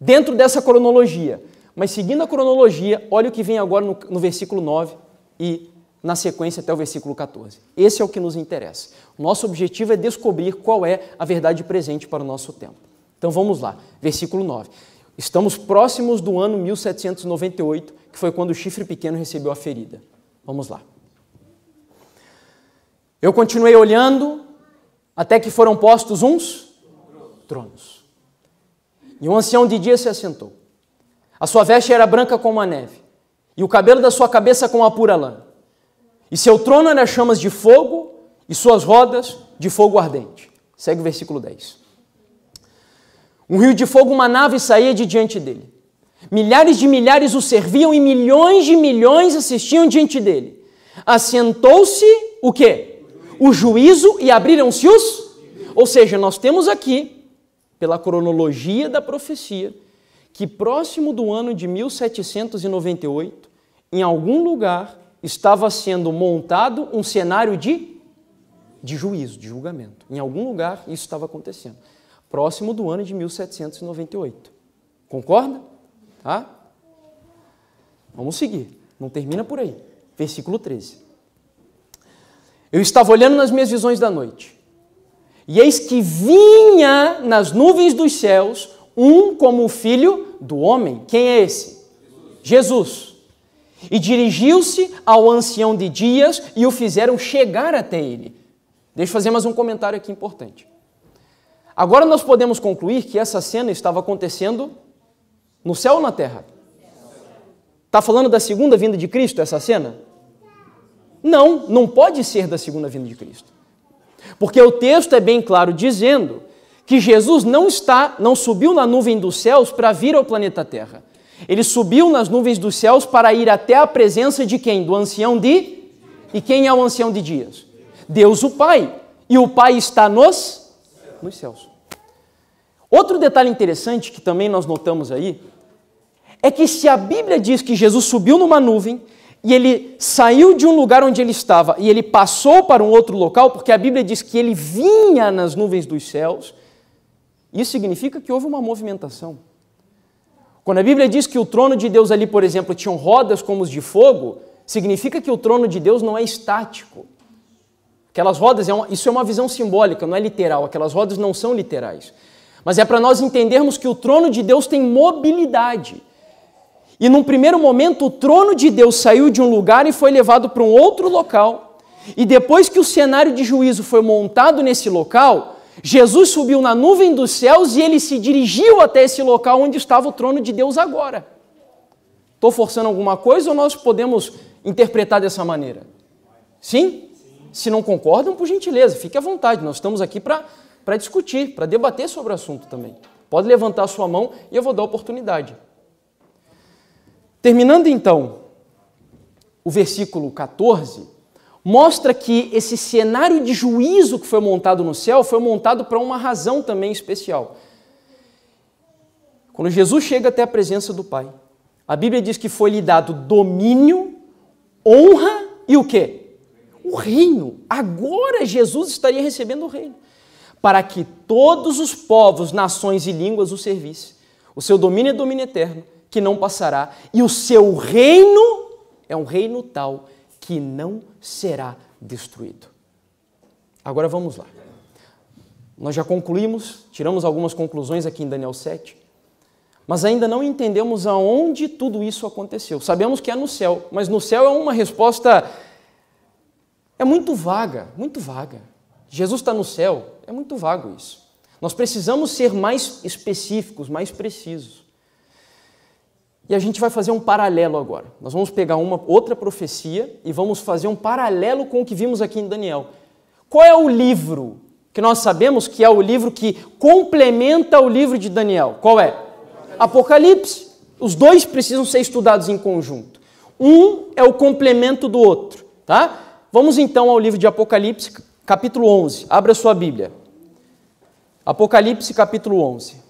dentro dessa cronologia. Mas seguindo a cronologia, olha o que vem agora no, no versículo 9 e na sequência até o versículo 14. Esse é o que nos interessa. Nosso objetivo é descobrir qual é a verdade presente para o nosso tempo. Então vamos lá, versículo 9. Estamos próximos do ano 1798, que foi quando o chifre pequeno recebeu a ferida. Vamos lá. Eu continuei olhando até que foram postos uns tronos. E um ancião de dia se assentou. A sua veste era branca como a neve, e o cabelo da sua cabeça como a pura lã. E seu trono era chamas de fogo, e suas rodas de fogo ardente. Segue o versículo 10. Um rio de fogo, uma nave saía de diante dele. Milhares de milhares o serviam e milhões de milhões assistiam diante dele. Assentou-se o quê? O juízo e abriram-se os? Ou seja, nós temos aqui, pela cronologia da profecia, que próximo do ano de 1798, em algum lugar, estava sendo montado um cenário de, de juízo, de julgamento. Em algum lugar isso estava acontecendo próximo do ano de 1798. Concorda? Tá? Vamos seguir. Não termina por aí. Versículo 13. Eu estava olhando nas minhas visões da noite, e eis que vinha nas nuvens dos céus um como o filho do homem. Quem é esse? Jesus. E dirigiu-se ao ancião de dias e o fizeram chegar até ele. Deixa eu fazer mais um comentário aqui importante. Agora nós podemos concluir que essa cena estava acontecendo no céu ou na terra? Está falando da segunda vinda de Cristo essa cena? Não, não pode ser da segunda vinda de Cristo. Porque o texto é bem claro dizendo que Jesus não está, não subiu na nuvem dos céus para vir ao planeta Terra. Ele subiu nas nuvens dos céus para ir até a presença de quem? Do ancião de? E quem é o ancião de dias? Deus o Pai. E o Pai está nos nos céus. Outro detalhe interessante que também nós notamos aí é que se a Bíblia diz que Jesus subiu numa nuvem e ele saiu de um lugar onde ele estava e ele passou para um outro local, porque a Bíblia diz que ele vinha nas nuvens dos céus, isso significa que houve uma movimentação. Quando a Bíblia diz que o trono de Deus ali, por exemplo, tinham rodas como os de fogo, significa que o trono de Deus não é estático. Aquelas rodas, é uma, isso é uma visão simbólica, não é literal. Aquelas rodas não são literais. Mas é para nós entendermos que o trono de Deus tem mobilidade. E num primeiro momento, o trono de Deus saiu de um lugar e foi levado para um outro local. E depois que o cenário de juízo foi montado nesse local, Jesus subiu na nuvem dos céus e ele se dirigiu até esse local onde estava o trono de Deus agora. Estou forçando alguma coisa ou nós podemos interpretar dessa maneira? Sim? se não concordam, por gentileza, fique à vontade. Nós estamos aqui para discutir, para debater sobre o assunto também. Pode levantar a sua mão e eu vou dar oportunidade. Terminando então o versículo 14, mostra que esse cenário de juízo que foi montado no céu foi montado para uma razão também especial. Quando Jesus chega até a presença do Pai, a Bíblia diz que foi lhe dado domínio, honra e o quê? o reino. Agora Jesus estaria recebendo o reino, para que todos os povos, nações e línguas o servissem. O seu domínio é domínio eterno, que não passará, e o seu reino é um reino tal que não será destruído. Agora vamos lá. Nós já concluímos, tiramos algumas conclusões aqui em Daniel 7, mas ainda não entendemos aonde tudo isso aconteceu. Sabemos que é no céu, mas no céu é uma resposta é muito vaga, muito vaga. Jesus está no céu, é muito vago isso. Nós precisamos ser mais específicos, mais precisos. E a gente vai fazer um paralelo agora. Nós vamos pegar uma outra profecia e vamos fazer um paralelo com o que vimos aqui em Daniel. Qual é o livro que nós sabemos que é o livro que complementa o livro de Daniel? Qual é? Apocalipse. Os dois precisam ser estudados em conjunto. Um é o complemento do outro, tá? Vamos então ao livro de Apocalipse, capítulo 11. Abra sua Bíblia. Apocalipse, capítulo 11.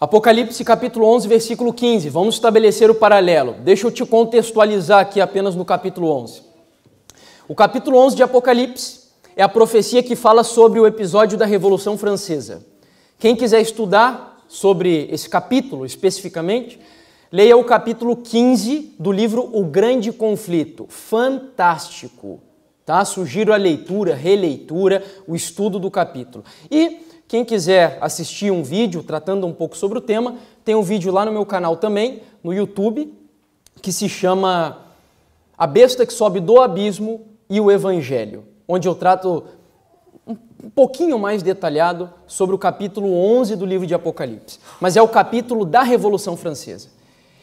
Apocalipse capítulo 11, versículo 15. Vamos estabelecer o paralelo. Deixa eu te contextualizar aqui apenas no capítulo 11. O capítulo 11 de Apocalipse é a profecia que fala sobre o episódio da Revolução Francesa. Quem quiser estudar sobre esse capítulo especificamente, leia o capítulo 15 do livro O Grande Conflito. Fantástico! Tá? Sugiro a leitura, releitura, o estudo do capítulo. E quem quiser assistir um vídeo tratando um pouco sobre o tema, tem um vídeo lá no meu canal também, no YouTube, que se chama A Besta que Sobe do Abismo e o Evangelho, onde eu trato um pouquinho mais detalhado sobre o capítulo 11 do livro de Apocalipse, mas é o capítulo da Revolução Francesa.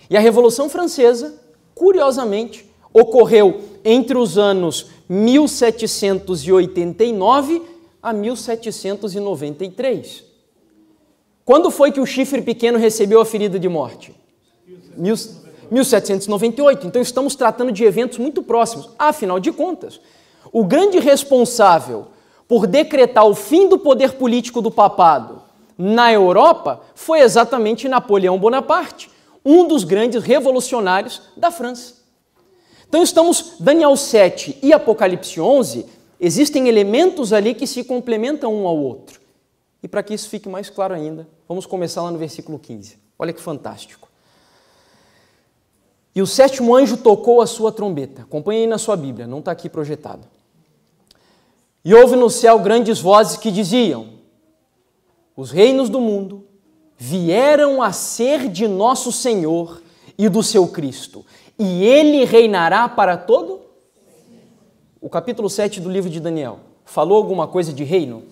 E a Revolução Francesa, curiosamente, ocorreu entre os anos 1789 a 1793. Quando foi que o chifre pequeno recebeu a ferida de morte? 1798. Então estamos tratando de eventos muito próximos. Afinal de contas, o grande responsável por decretar o fim do poder político do papado na Europa foi exatamente Napoleão Bonaparte, um dos grandes revolucionários da França. Então estamos Daniel 7 e Apocalipse 11, existem elementos ali que se complementam um ao outro. E para que isso fique mais claro ainda, vamos começar lá no versículo 15. Olha que fantástico. E o sétimo anjo tocou a sua trombeta. Acompanhe aí na sua Bíblia, não está aqui projetado. E houve no céu grandes vozes que diziam: Os reinos do mundo vieram a ser de nosso Senhor e do seu Cristo, e ele reinará para todo? O capítulo 7 do livro de Daniel falou alguma coisa de reino?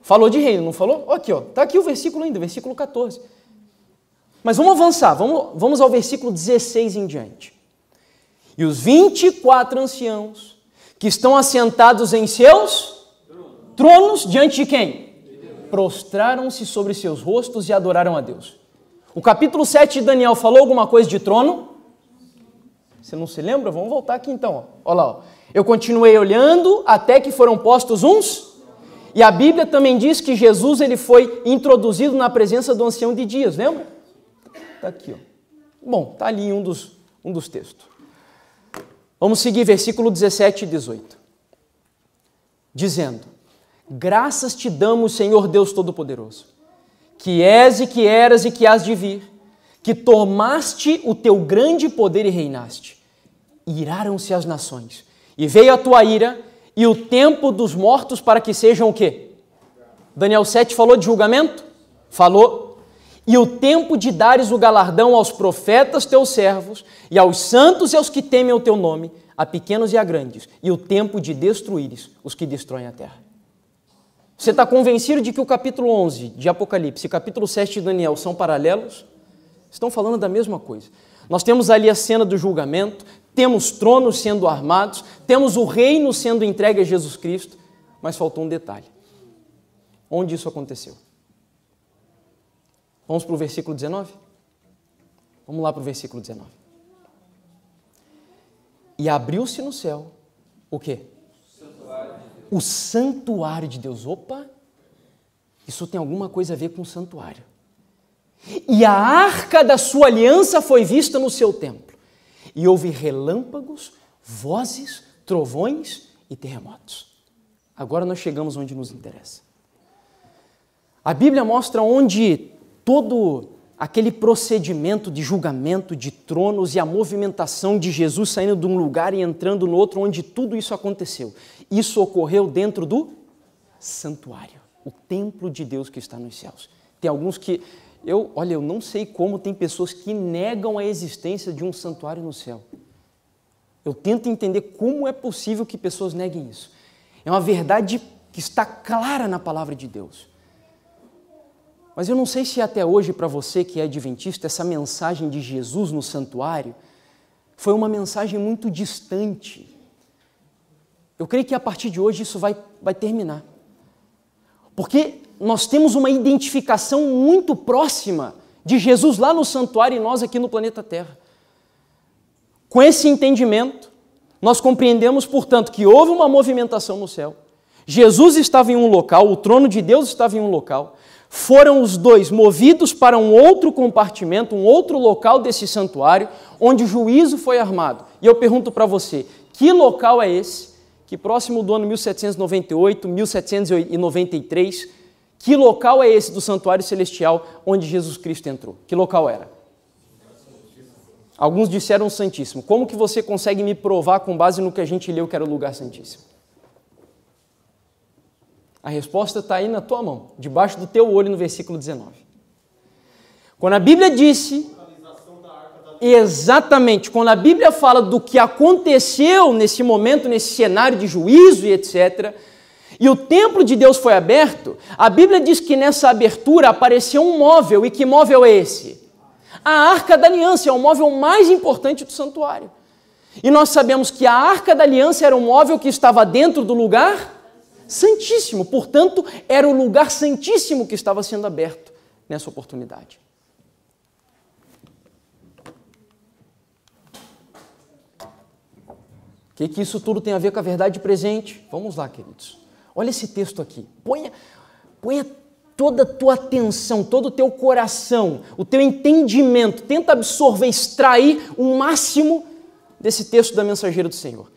Falou de reino, não falou? Aqui, ó, tá aqui o versículo ainda, versículo 14. Mas vamos avançar, vamos, vamos ao versículo 16 em diante. E os 24 anciãos que estão assentados em seus tronos diante de quem? Prostraram-se sobre seus rostos e adoraram a Deus. O capítulo 7 de Daniel falou alguma coisa de trono? Você não se lembra? Vamos voltar aqui então. Olha lá. Eu continuei olhando até que foram postos uns. E a Bíblia também diz que Jesus ele foi introduzido na presença do ancião de dias, lembra? Está aqui. Ó. Bom, está ali um dos, um dos textos. Vamos seguir versículo 17 e 18. Dizendo: Graças te damos, Senhor Deus Todo-Poderoso, que és e que eras e que has de vir, que tomaste o teu grande poder e reinaste. Iraram-se as nações, e veio a tua ira e o tempo dos mortos para que sejam o quê? Daniel 7 falou de julgamento? Falou e o tempo de dares o galardão aos profetas teus servos, e aos santos e aos que temem o teu nome, a pequenos e a grandes, e o tempo de destruíres os que destroem a terra. Você está convencido de que o capítulo 11 de Apocalipse e capítulo 7 de Daniel são paralelos? Estão falando da mesma coisa. Nós temos ali a cena do julgamento, temos tronos sendo armados, temos o reino sendo entregue a Jesus Cristo, mas faltou um detalhe. Onde isso aconteceu? Vamos para o versículo 19? Vamos lá para o versículo 19. E abriu-se no céu o quê? Santuário de o santuário de Deus. Opa! Isso tem alguma coisa a ver com o santuário. E a arca da sua aliança foi vista no seu templo. E houve relâmpagos, vozes, trovões e terremotos. Agora nós chegamos onde nos interessa. A Bíblia mostra onde todo aquele procedimento de julgamento de tronos e a movimentação de Jesus saindo de um lugar e entrando no outro, onde tudo isso aconteceu. Isso ocorreu dentro do santuário, o templo de Deus que está nos céus. Tem alguns que eu, olha, eu não sei como tem pessoas que negam a existência de um santuário no céu. Eu tento entender como é possível que pessoas neguem isso. É uma verdade que está clara na palavra de Deus. Mas eu não sei se é até hoje, para você que é adventista, essa mensagem de Jesus no santuário foi uma mensagem muito distante. Eu creio que a partir de hoje isso vai, vai terminar. Porque nós temos uma identificação muito próxima de Jesus lá no santuário e nós aqui no planeta Terra. Com esse entendimento, nós compreendemos, portanto, que houve uma movimentação no céu. Jesus estava em um local, o trono de Deus estava em um local foram os dois movidos para um outro compartimento, um outro local desse santuário, onde o juízo foi armado. E eu pergunto para você: que local é esse? Que próximo do ano 1798, 1793, que local é esse do santuário celestial onde Jesus Cristo entrou? Que local era? Alguns disseram Santíssimo. Como que você consegue me provar com base no que a gente leu que era o lugar Santíssimo? A resposta está aí na tua mão, debaixo do teu olho, no versículo 19. Quando a Bíblia disse. Exatamente, quando a Bíblia fala do que aconteceu nesse momento, nesse cenário de juízo e etc., e o templo de Deus foi aberto, a Bíblia diz que nessa abertura apareceu um móvel, e que móvel é esse? A Arca da Aliança é o móvel mais importante do santuário. E nós sabemos que a Arca da Aliança era um móvel que estava dentro do lugar santíssimo. Portanto, era o lugar santíssimo que estava sendo aberto nessa oportunidade. O que, que isso tudo tem a ver com a verdade presente? Vamos lá, queridos. Olha esse texto aqui. Ponha, ponha toda a tua atenção, todo o teu coração, o teu entendimento. Tenta absorver, extrair o máximo desse texto da mensageira do Senhor.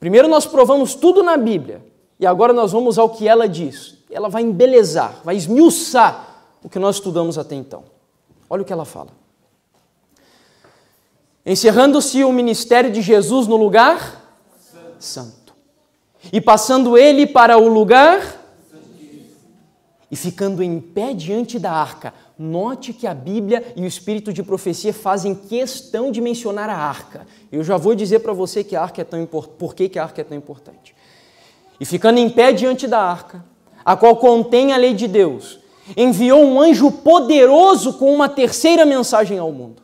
Primeiro, nós provamos tudo na Bíblia e agora nós vamos ao que ela diz. Ela vai embelezar, vai esmiuçar o que nós estudamos até então. Olha o que ela fala. Encerrando-se o ministério de Jesus no lugar santo. santo. E passando ele para o lugar santo. e ficando em pé diante da arca. Note que a Bíblia e o espírito de profecia fazem questão de mencionar a arca. Eu já vou dizer para você que a arca é tão importante, por que, que a arca é tão importante e ficando em pé diante da arca, a qual contém a lei de Deus, enviou um anjo poderoso com uma terceira mensagem ao mundo.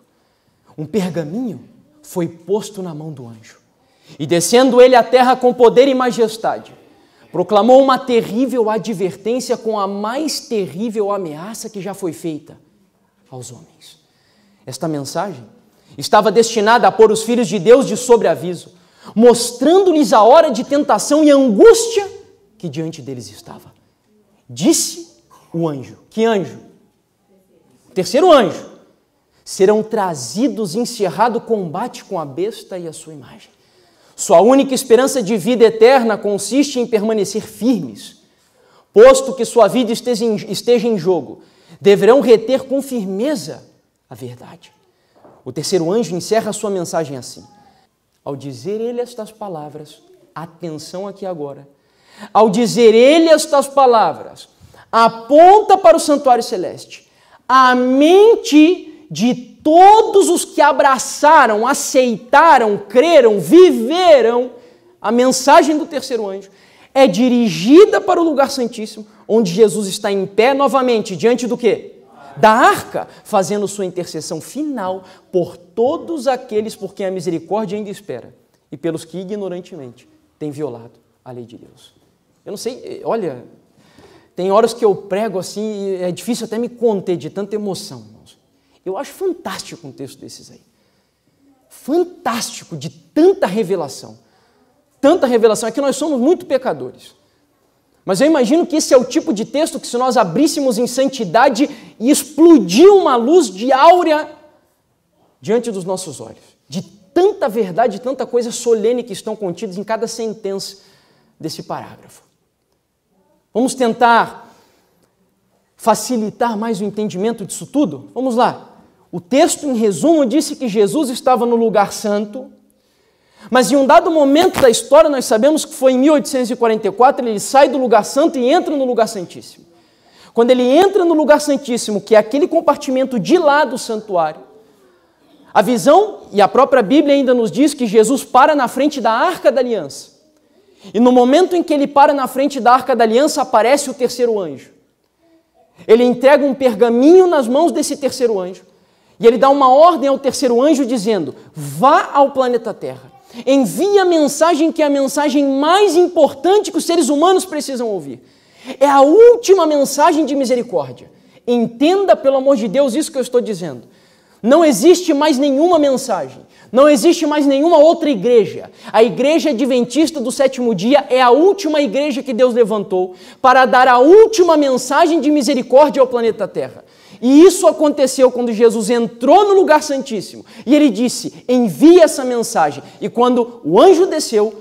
Um pergaminho foi posto na mão do anjo, e descendo ele à terra com poder e majestade, proclamou uma terrível advertência com a mais terrível ameaça que já foi feita aos homens. Esta mensagem estava destinada a pôr os filhos de Deus de sobreaviso mostrando-lhes a hora de tentação e angústia que diante deles estava. Disse o anjo: Que anjo? O terceiro anjo. Serão trazidos encerrado combate com a besta e a sua imagem. Sua única esperança de vida eterna consiste em permanecer firmes. Posto que sua vida esteja em jogo, deverão reter com firmeza a verdade. O terceiro anjo encerra sua mensagem assim. Ao dizer ele estas palavras, atenção aqui agora. Ao dizer ele estas palavras, aponta para o santuário celeste. A mente de todos os que abraçaram, aceitaram, creram, viveram a mensagem do terceiro anjo é dirigida para o lugar santíssimo, onde Jesus está em pé novamente diante do quê? da arca, fazendo sua intercessão final por todos aqueles por quem a misericórdia ainda espera e pelos que ignorantemente têm violado a lei de Deus. Eu não sei, eh, olha, tem horas que eu prego assim e é difícil até me conter de tanta emoção, irmãos. Eu acho fantástico um texto desses aí. Fantástico de tanta revelação. Tanta revelação. É que nós somos muito pecadores. Mas eu imagino que esse é o tipo de texto que, se nós abríssemos em santidade, e explodir uma luz de áurea diante dos nossos olhos, de tanta verdade, tanta coisa solene que estão contidas em cada sentença desse parágrafo. Vamos tentar facilitar mais o entendimento disso tudo? Vamos lá. O texto, em resumo, disse que Jesus estava no lugar santo, mas em um dado momento da história, nós sabemos que foi em 1844, ele sai do lugar santo e entra no lugar santíssimo. Quando ele entra no lugar santíssimo, que é aquele compartimento de lá do santuário, a visão, e a própria Bíblia ainda nos diz que Jesus para na frente da arca da aliança. E no momento em que ele para na frente da arca da aliança, aparece o terceiro anjo. Ele entrega um pergaminho nas mãos desse terceiro anjo. E ele dá uma ordem ao terceiro anjo dizendo: Vá ao planeta Terra envia a mensagem que é a mensagem mais importante que os seres humanos precisam ouvir. É a última mensagem de misericórdia. Entenda, pelo amor de Deus, isso que eu estou dizendo. Não existe mais nenhuma mensagem, não existe mais nenhuma outra igreja. A igreja adventista do sétimo dia é a última igreja que Deus levantou para dar a última mensagem de misericórdia ao planeta Terra. E isso aconteceu quando Jesus entrou no lugar santíssimo e ele disse: envie essa mensagem. E quando o anjo desceu,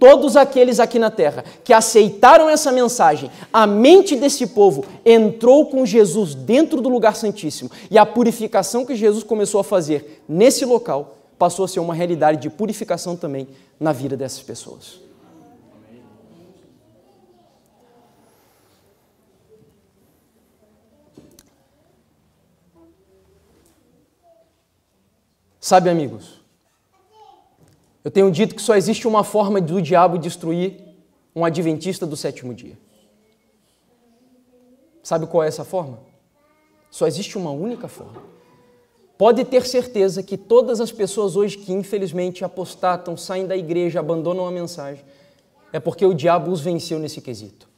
todos aqueles aqui na terra que aceitaram essa mensagem, a mente desse povo entrou com Jesus dentro do lugar santíssimo. E a purificação que Jesus começou a fazer nesse local passou a ser uma realidade de purificação também na vida dessas pessoas. Sabe, amigos, eu tenho dito que só existe uma forma do diabo destruir um adventista do sétimo dia. Sabe qual é essa forma? Só existe uma única forma. Pode ter certeza que todas as pessoas hoje que infelizmente apostatam, saem da igreja, abandonam a mensagem, é porque o diabo os venceu nesse quesito.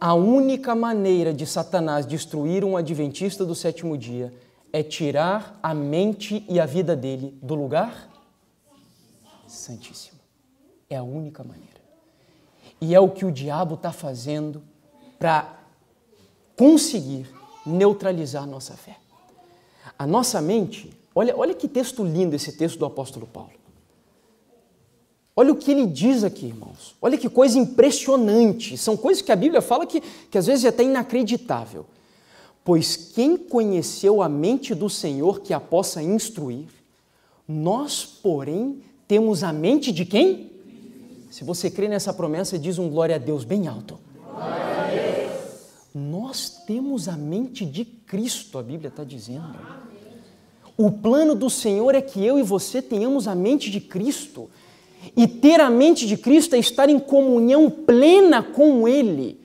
A única maneira de Satanás destruir um adventista do sétimo dia é tirar a mente e a vida dele do lugar santíssimo. É a única maneira. E é o que o diabo está fazendo para conseguir neutralizar a nossa fé. A nossa mente, olha, olha que texto lindo esse texto do apóstolo Paulo. Olha o que ele diz aqui, irmãos. Olha que coisa impressionante. São coisas que a Bíblia fala que, que às vezes é até inacreditável. Pois quem conheceu a mente do Senhor que a possa instruir, nós, porém, temos a mente de quem? Se você crê nessa promessa, diz um glória a Deus bem alto. Deus. Nós temos a mente de Cristo, a Bíblia está dizendo. O plano do Senhor é que eu e você tenhamos a mente de Cristo. E ter a mente de Cristo é estar em comunhão plena com Ele.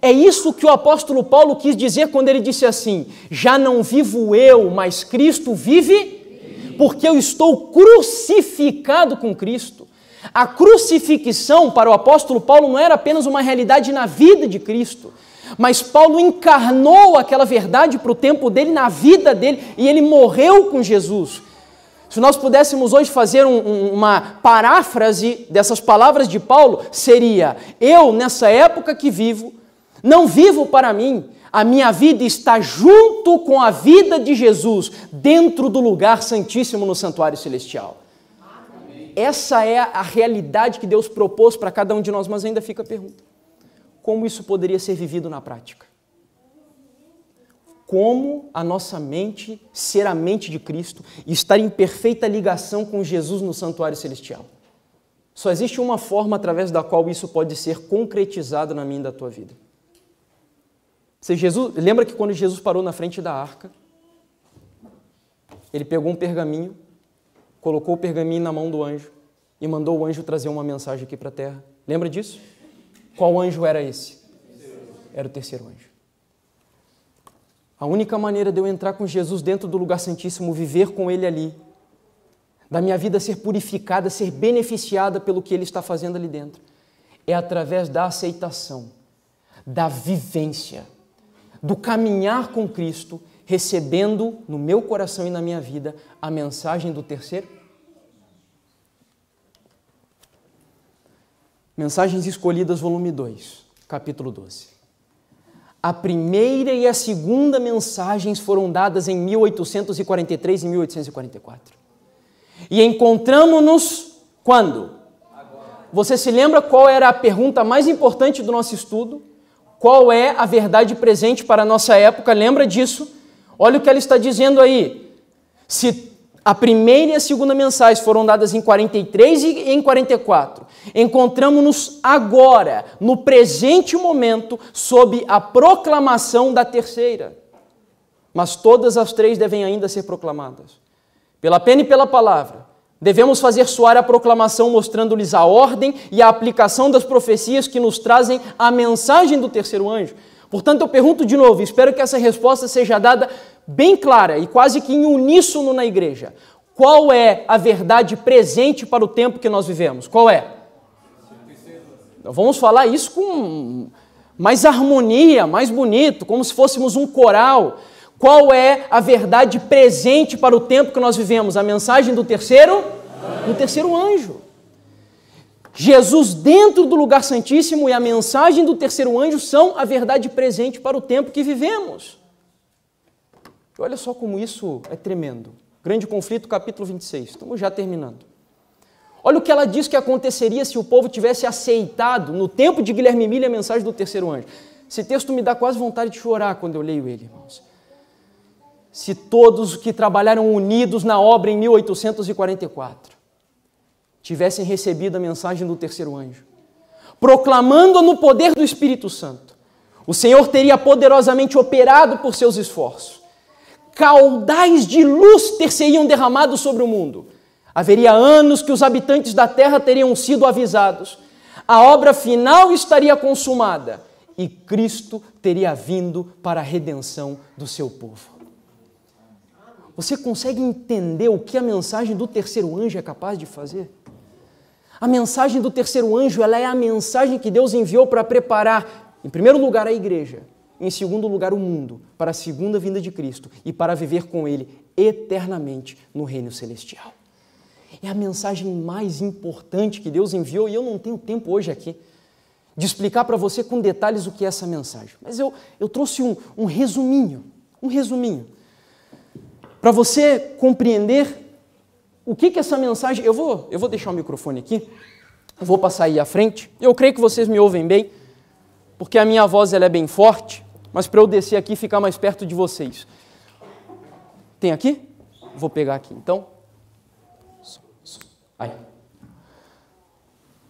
É isso que o apóstolo Paulo quis dizer quando ele disse assim: Já não vivo eu, mas Cristo vive, porque eu estou crucificado com Cristo. A crucifixão para o apóstolo Paulo não era apenas uma realidade na vida de Cristo, mas Paulo encarnou aquela verdade para o tempo dele, na vida dele, e ele morreu com Jesus. Se nós pudéssemos hoje fazer um, uma paráfrase dessas palavras de Paulo, seria: Eu, nessa época que vivo, não vivo para mim, a minha vida está junto com a vida de Jesus, dentro do lugar santíssimo no santuário celestial. Essa é a realidade que Deus propôs para cada um de nós, mas ainda fica a pergunta: como isso poderia ser vivido na prática? Como a nossa mente ser a mente de Cristo e estar em perfeita ligação com Jesus no santuário celestial? Só existe uma forma através da qual isso pode ser concretizado na minha e da tua vida. Se Jesus, lembra que quando Jesus parou na frente da arca, ele pegou um pergaminho, colocou o pergaminho na mão do anjo e mandou o anjo trazer uma mensagem aqui para a terra. Lembra disso? Qual anjo era esse? Era o terceiro anjo. A única maneira de eu entrar com Jesus dentro do lugar santíssimo, viver com ele ali, da minha vida ser purificada, ser beneficiada pelo que ele está fazendo ali dentro, é através da aceitação, da vivência do caminhar com Cristo, recebendo no meu coração e na minha vida a mensagem do terceiro? Mensagens Escolhidas, volume 2, capítulo 12. A primeira e a segunda mensagens foram dadas em 1843 e 1844. E encontramos-nos quando? Você se lembra qual era a pergunta mais importante do nosso estudo? qual é a verdade presente para a nossa época, lembra disso. Olha o que ela está dizendo aí. Se a primeira e a segunda mensagens foram dadas em 43 e em 44, encontramos-nos agora, no presente momento, sob a proclamação da terceira. Mas todas as três devem ainda ser proclamadas, pela pena e pela palavra Devemos fazer soar a proclamação mostrando-lhes a ordem e a aplicação das profecias que nos trazem a mensagem do terceiro anjo. Portanto, eu pergunto de novo, espero que essa resposta seja dada bem clara e quase que em uníssono na igreja. Qual é a verdade presente para o tempo que nós vivemos? Qual é? vamos falar isso com mais harmonia, mais bonito, como se fôssemos um coral. Qual é a verdade presente para o tempo que nós vivemos? A mensagem do terceiro? Do terceiro anjo. Jesus dentro do lugar santíssimo e a mensagem do terceiro anjo são a verdade presente para o tempo que vivemos. olha só como isso é tremendo. Grande conflito, capítulo 26. Estamos já terminando. Olha o que ela diz que aconteceria se o povo tivesse aceitado, no tempo de Guilherme Milha, a mensagem do terceiro anjo. Esse texto me dá quase vontade de chorar quando eu leio ele, irmãos se todos que trabalharam unidos na obra em 1844 tivessem recebido a mensagem do terceiro anjo, proclamando-a no poder do Espírito Santo, o Senhor teria poderosamente operado por seus esforços. Caudais de luz ter seriam derramados sobre o mundo. Haveria anos que os habitantes da terra teriam sido avisados. A obra final estaria consumada e Cristo teria vindo para a redenção do seu povo. Você consegue entender o que a mensagem do terceiro anjo é capaz de fazer? A mensagem do terceiro anjo, ela é a mensagem que Deus enviou para preparar, em primeiro lugar, a igreja, em segundo lugar, o mundo, para a segunda vinda de Cristo e para viver com Ele eternamente no reino celestial. É a mensagem mais importante que Deus enviou e eu não tenho tempo hoje aqui de explicar para você com detalhes o que é essa mensagem. Mas eu, eu trouxe um, um resuminho, um resuminho para você compreender o que, que essa mensagem. Eu vou, eu vou deixar o microfone aqui, eu vou passar aí à frente. Eu creio que vocês me ouvem bem, porque a minha voz ela é bem forte, mas para eu descer aqui e ficar mais perto de vocês. Tem aqui? Vou pegar aqui então. Aí.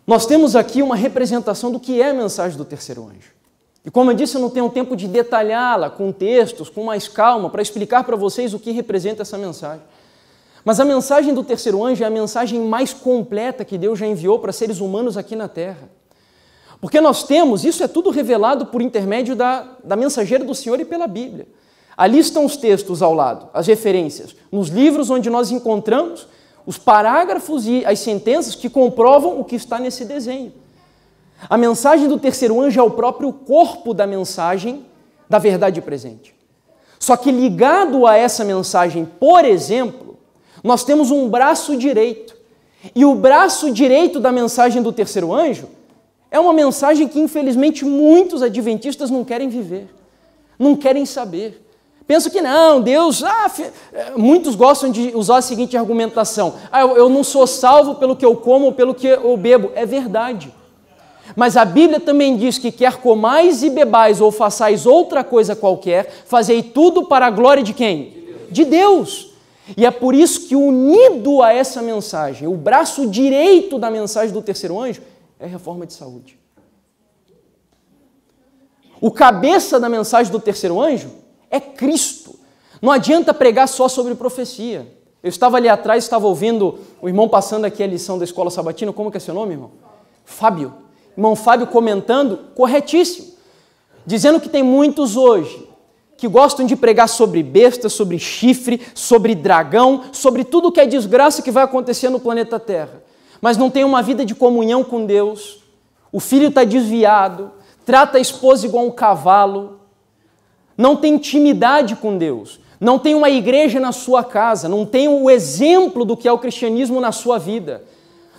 Nós temos aqui uma representação do que é a mensagem do terceiro anjo. E como eu disse, eu não tenho tempo de detalhá-la com textos, com mais calma, para explicar para vocês o que representa essa mensagem. Mas a mensagem do terceiro anjo é a mensagem mais completa que Deus já enviou para seres humanos aqui na Terra. Porque nós temos, isso é tudo revelado por intermédio da, da mensageira do Senhor e pela Bíblia. Ali estão os textos ao lado, as referências, nos livros onde nós encontramos os parágrafos e as sentenças que comprovam o que está nesse desenho. A mensagem do terceiro anjo é o próprio corpo da mensagem da verdade presente. Só que ligado a essa mensagem, por exemplo, nós temos um braço direito. E o braço direito da mensagem do terceiro anjo é uma mensagem que, infelizmente, muitos adventistas não querem viver, não querem saber. Pensam que não, Deus. Ah, eh, muitos gostam de usar a seguinte argumentação: ah, eu, eu não sou salvo pelo que eu como ou pelo que eu bebo. É verdade. Mas a Bíblia também diz que quer comais e bebais ou façais outra coisa qualquer, fazei tudo para a glória de quem? De Deus. De Deus. E é por isso que, unido a essa mensagem, o braço direito da mensagem do terceiro anjo é reforma de saúde. O cabeça da mensagem do terceiro anjo é Cristo. Não adianta pregar só sobre profecia. Eu estava ali atrás, estava ouvindo o irmão passando aqui a lição da escola sabatina. Como que é seu nome, irmão? Fábio irmão Fábio comentando, corretíssimo, dizendo que tem muitos hoje que gostam de pregar sobre besta, sobre chifre, sobre dragão, sobre tudo que é desgraça que vai acontecer no planeta Terra, mas não tem uma vida de comunhão com Deus. O filho está desviado, trata a esposa igual um cavalo, não tem intimidade com Deus, não tem uma igreja na sua casa, não tem o exemplo do que é o cristianismo na sua vida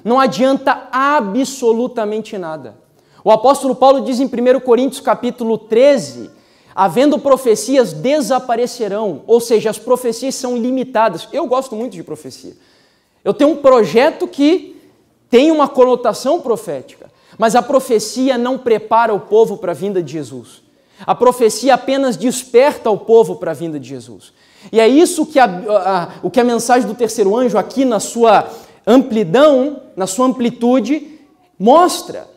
não adianta absolutamente nada. O apóstolo Paulo diz em 1 Coríntios capítulo 13, havendo profecias desaparecerão, ou seja, as profecias são limitadas. Eu gosto muito de profecia. Eu tenho um projeto que tem uma conotação profética, mas a profecia não prepara o povo para a vinda de Jesus. A profecia apenas desperta o povo para a vinda de Jesus. E é isso que a, a, a, o que a mensagem do terceiro anjo aqui na sua amplidão, na sua amplitude, mostra.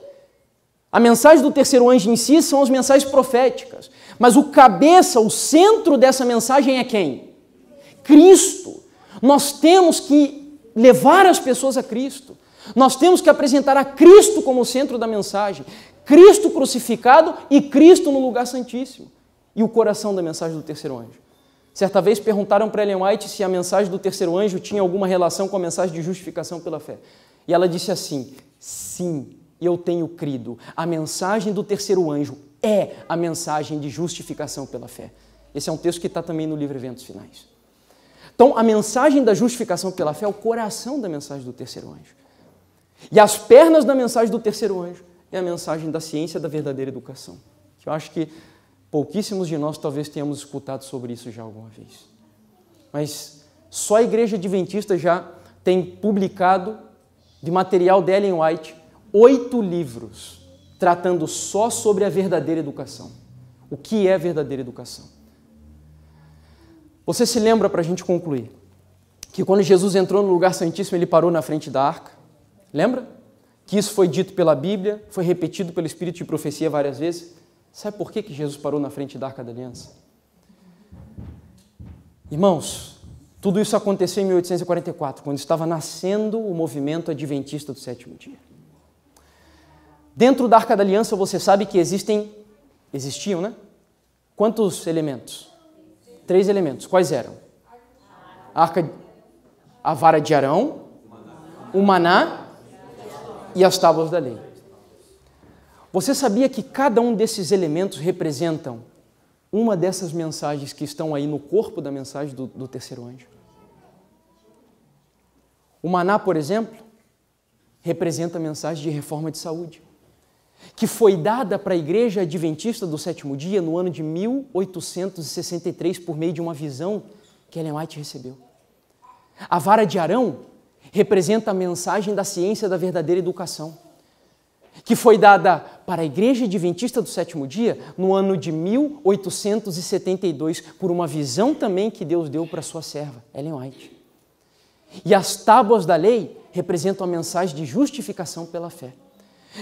A mensagem do terceiro anjo em si são as mensagens proféticas. Mas o cabeça, o centro dessa mensagem é quem? Cristo. Nós temos que levar as pessoas a Cristo. Nós temos que apresentar a Cristo como o centro da mensagem. Cristo crucificado e Cristo no lugar santíssimo. E o coração da mensagem do terceiro anjo. Certa vez perguntaram para Ellen White se a mensagem do terceiro anjo tinha alguma relação com a mensagem de justificação pela fé. E ela disse assim: Sim, eu tenho crido. A mensagem do terceiro anjo é a mensagem de justificação pela fé. Esse é um texto que está também no livro Eventos Finais. Então, a mensagem da justificação pela fé é o coração da mensagem do terceiro anjo. E as pernas da mensagem do terceiro anjo é a mensagem da ciência da verdadeira educação. Que eu acho que Pouquíssimos de nós talvez tenhamos escutado sobre isso já alguma vez. Mas só a Igreja Adventista já tem publicado, de material de Ellen White, oito livros tratando só sobre a verdadeira educação. O que é verdadeira educação? Você se lembra, para a gente concluir, que quando Jesus entrou no lugar santíssimo, ele parou na frente da arca? Lembra? Que isso foi dito pela Bíblia, foi repetido pelo Espírito de profecia várias vezes. Sabe por que, que Jesus parou na frente da Arca da Aliança? Irmãos, tudo isso aconteceu em 1844, quando estava nascendo o movimento adventista do sétimo dia. Dentro da Arca da Aliança, você sabe que existem, existiam, né? Quantos elementos? Três elementos. Quais eram? A arca, a vara de Arão, o maná e as tábuas da lei. Você sabia que cada um desses elementos representam uma dessas mensagens que estão aí no corpo da mensagem do, do terceiro anjo? O maná, por exemplo, representa a mensagem de reforma de saúde, que foi dada para a Igreja Adventista do sétimo dia no ano de 1863 por meio de uma visão que Ellen White recebeu. A vara de Arão representa a mensagem da ciência da verdadeira educação que foi dada para a Igreja Adventista do Sétimo Dia no ano de 1872 por uma visão também que Deus deu para sua serva, Ellen White. E as tábuas da lei representam a mensagem de justificação pela fé,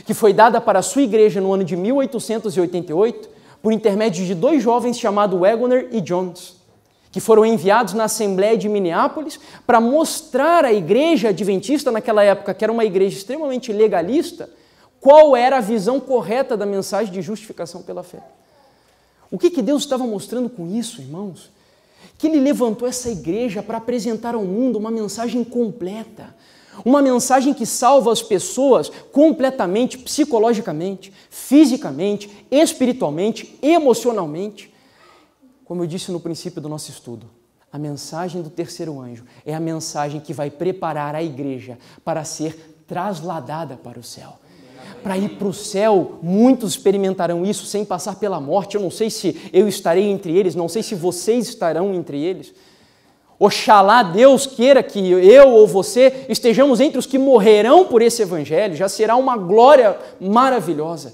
que foi dada para a sua igreja no ano de 1888 por intermédio de dois jovens chamados Wagoner e Jones, que foram enviados na Assembleia de Minneapolis para mostrar à igreja adventista naquela época, que era uma igreja extremamente legalista, qual era a visão correta da mensagem de justificação pela fé. O que, que Deus estava mostrando com isso, irmãos? Que Ele levantou essa igreja para apresentar ao mundo uma mensagem completa, uma mensagem que salva as pessoas completamente, psicologicamente, fisicamente, espiritualmente, emocionalmente. Como eu disse no princípio do nosso estudo, a mensagem do terceiro anjo é a mensagem que vai preparar a igreja para ser trasladada para o céu para ir para o céu. Muitos experimentarão isso sem passar pela morte. Eu não sei se eu estarei entre eles, não sei se vocês estarão entre eles. Oxalá Deus queira que eu ou você estejamos entre os que morrerão por esse evangelho, já será uma glória maravilhosa.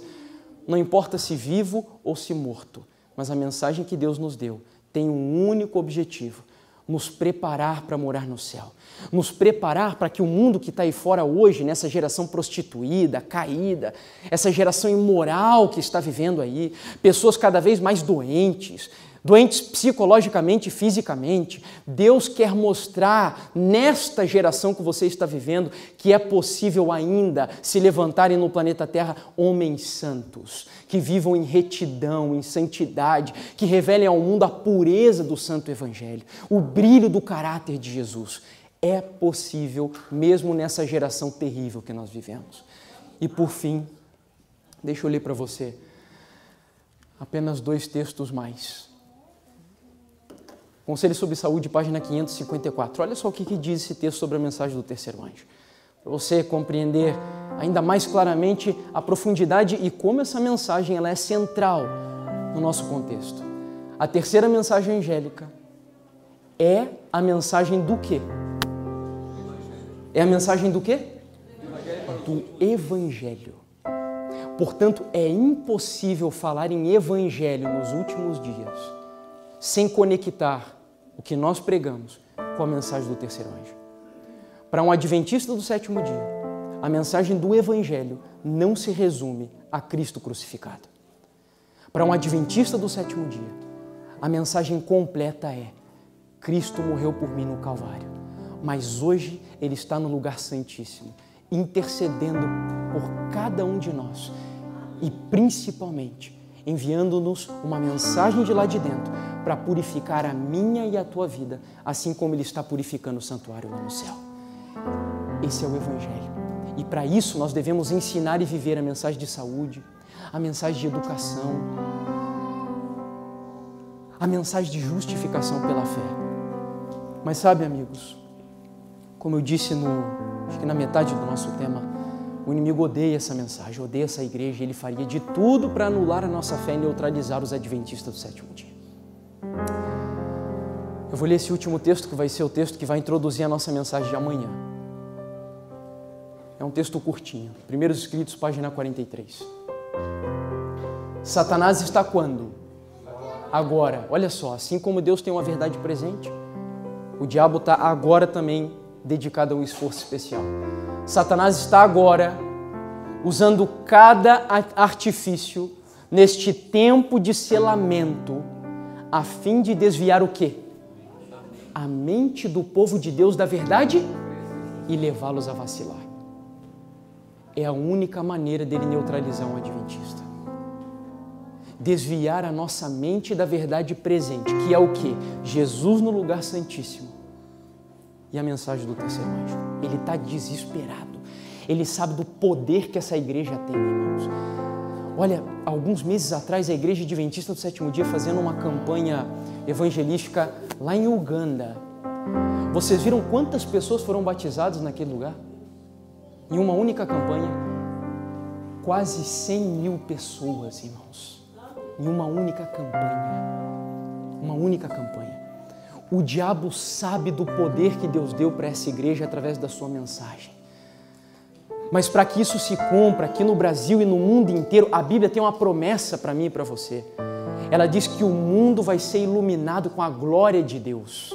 Não importa se vivo ou se morto, mas a mensagem que Deus nos deu tem um único objetivo: nos preparar para morar no céu, nos preparar para que o mundo que está aí fora hoje, nessa geração prostituída, caída, essa geração imoral que está vivendo aí, pessoas cada vez mais doentes, doentes psicologicamente e fisicamente. Deus quer mostrar nesta geração que você está vivendo que é possível ainda se levantarem no planeta Terra homens santos, que vivam em retidão, em santidade, que revelem ao mundo a pureza do Santo Evangelho, o brilho do caráter de Jesus. É possível mesmo nessa geração terrível que nós vivemos. E por fim, deixa eu ler para você apenas dois textos mais Conselho sobre Saúde, página 554. Olha só o que, que diz esse texto sobre a mensagem do terceiro anjo. Para você compreender ainda mais claramente a profundidade e como essa mensagem ela é central no nosso contexto. A terceira mensagem angélica é a mensagem do quê? É a mensagem do quê? Do evangelho. Portanto, é impossível falar em evangelho nos últimos dias sem conectar o que nós pregamos com a mensagem do terceiro anjo. Para um adventista do sétimo dia, a mensagem do Evangelho não se resume a Cristo crucificado. Para um adventista do sétimo dia, a mensagem completa é: Cristo morreu por mim no Calvário, mas hoje Ele está no lugar santíssimo, intercedendo por cada um de nós e principalmente enviando-nos uma mensagem de lá de dentro para purificar a minha e a tua vida, assim como Ele está purificando o santuário lá no céu. Esse é o Evangelho. E para isso nós devemos ensinar e viver a mensagem de saúde, a mensagem de educação, a mensagem de justificação pela fé. Mas sabe, amigos, como eu disse no, acho que na metade do nosso tema o inimigo odeia essa mensagem, odeia essa igreja, e ele faria de tudo para anular a nossa fé e neutralizar os adventistas do sétimo dia. Eu vou ler esse último texto que vai ser o texto que vai introduzir a nossa mensagem de amanhã. É um texto curtinho, Primeiros Escritos, página 43. Satanás está quando? Agora. Olha só, assim como Deus tem uma verdade presente, o diabo está agora também dedicado a um esforço especial. Satanás está agora usando cada artifício neste tempo de selamento a fim de desviar o quê? A mente do povo de Deus da verdade e levá-los a vacilar. É a única maneira dele neutralizar um adventista. Desviar a nossa mente da verdade presente, que é o que? Jesus no lugar santíssimo e a mensagem do terceiro anjo. Ele está desesperado. Ele sabe do poder que essa igreja tem, irmãos. Olha, alguns meses atrás, a Igreja Adventista do Sétimo Dia fazendo uma campanha evangelística lá em Uganda. Vocês viram quantas pessoas foram batizadas naquele lugar? Em uma única campanha, quase 100 mil pessoas, irmãos. Em uma única campanha. Uma única campanha. O diabo sabe do poder que Deus deu para essa igreja através da sua mensagem. Mas para que isso se cumpra aqui no Brasil e no mundo inteiro, a Bíblia tem uma promessa para mim e para você. Ela diz que o mundo vai ser iluminado com a glória de Deus.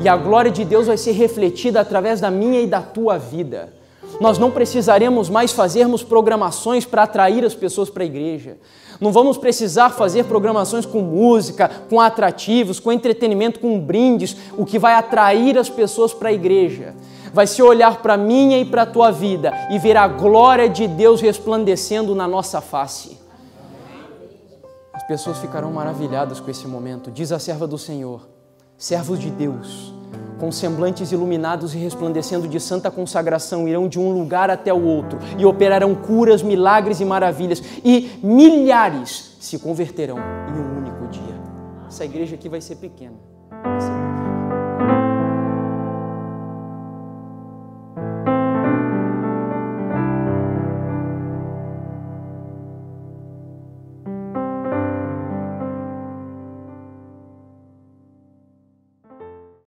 E a glória de Deus vai ser refletida através da minha e da tua vida. Nós não precisaremos mais fazermos programações para atrair as pessoas para a igreja. Não vamos precisar fazer programações com música, com atrativos, com entretenimento, com brindes, o que vai atrair as pessoas para a igreja. Vai ser olhar para a minha e para a tua vida e ver a glória de Deus resplandecendo na nossa face. As pessoas ficarão maravilhadas com esse momento. Diz a serva do Senhor, servos de Deus com semblantes iluminados e resplandecendo de santa consagração, irão de um lugar até o outro e operarão curas, milagres e maravilhas, e milhares se converterão em um único dia. Essa igreja aqui vai ser pequena. Vai ser pequena.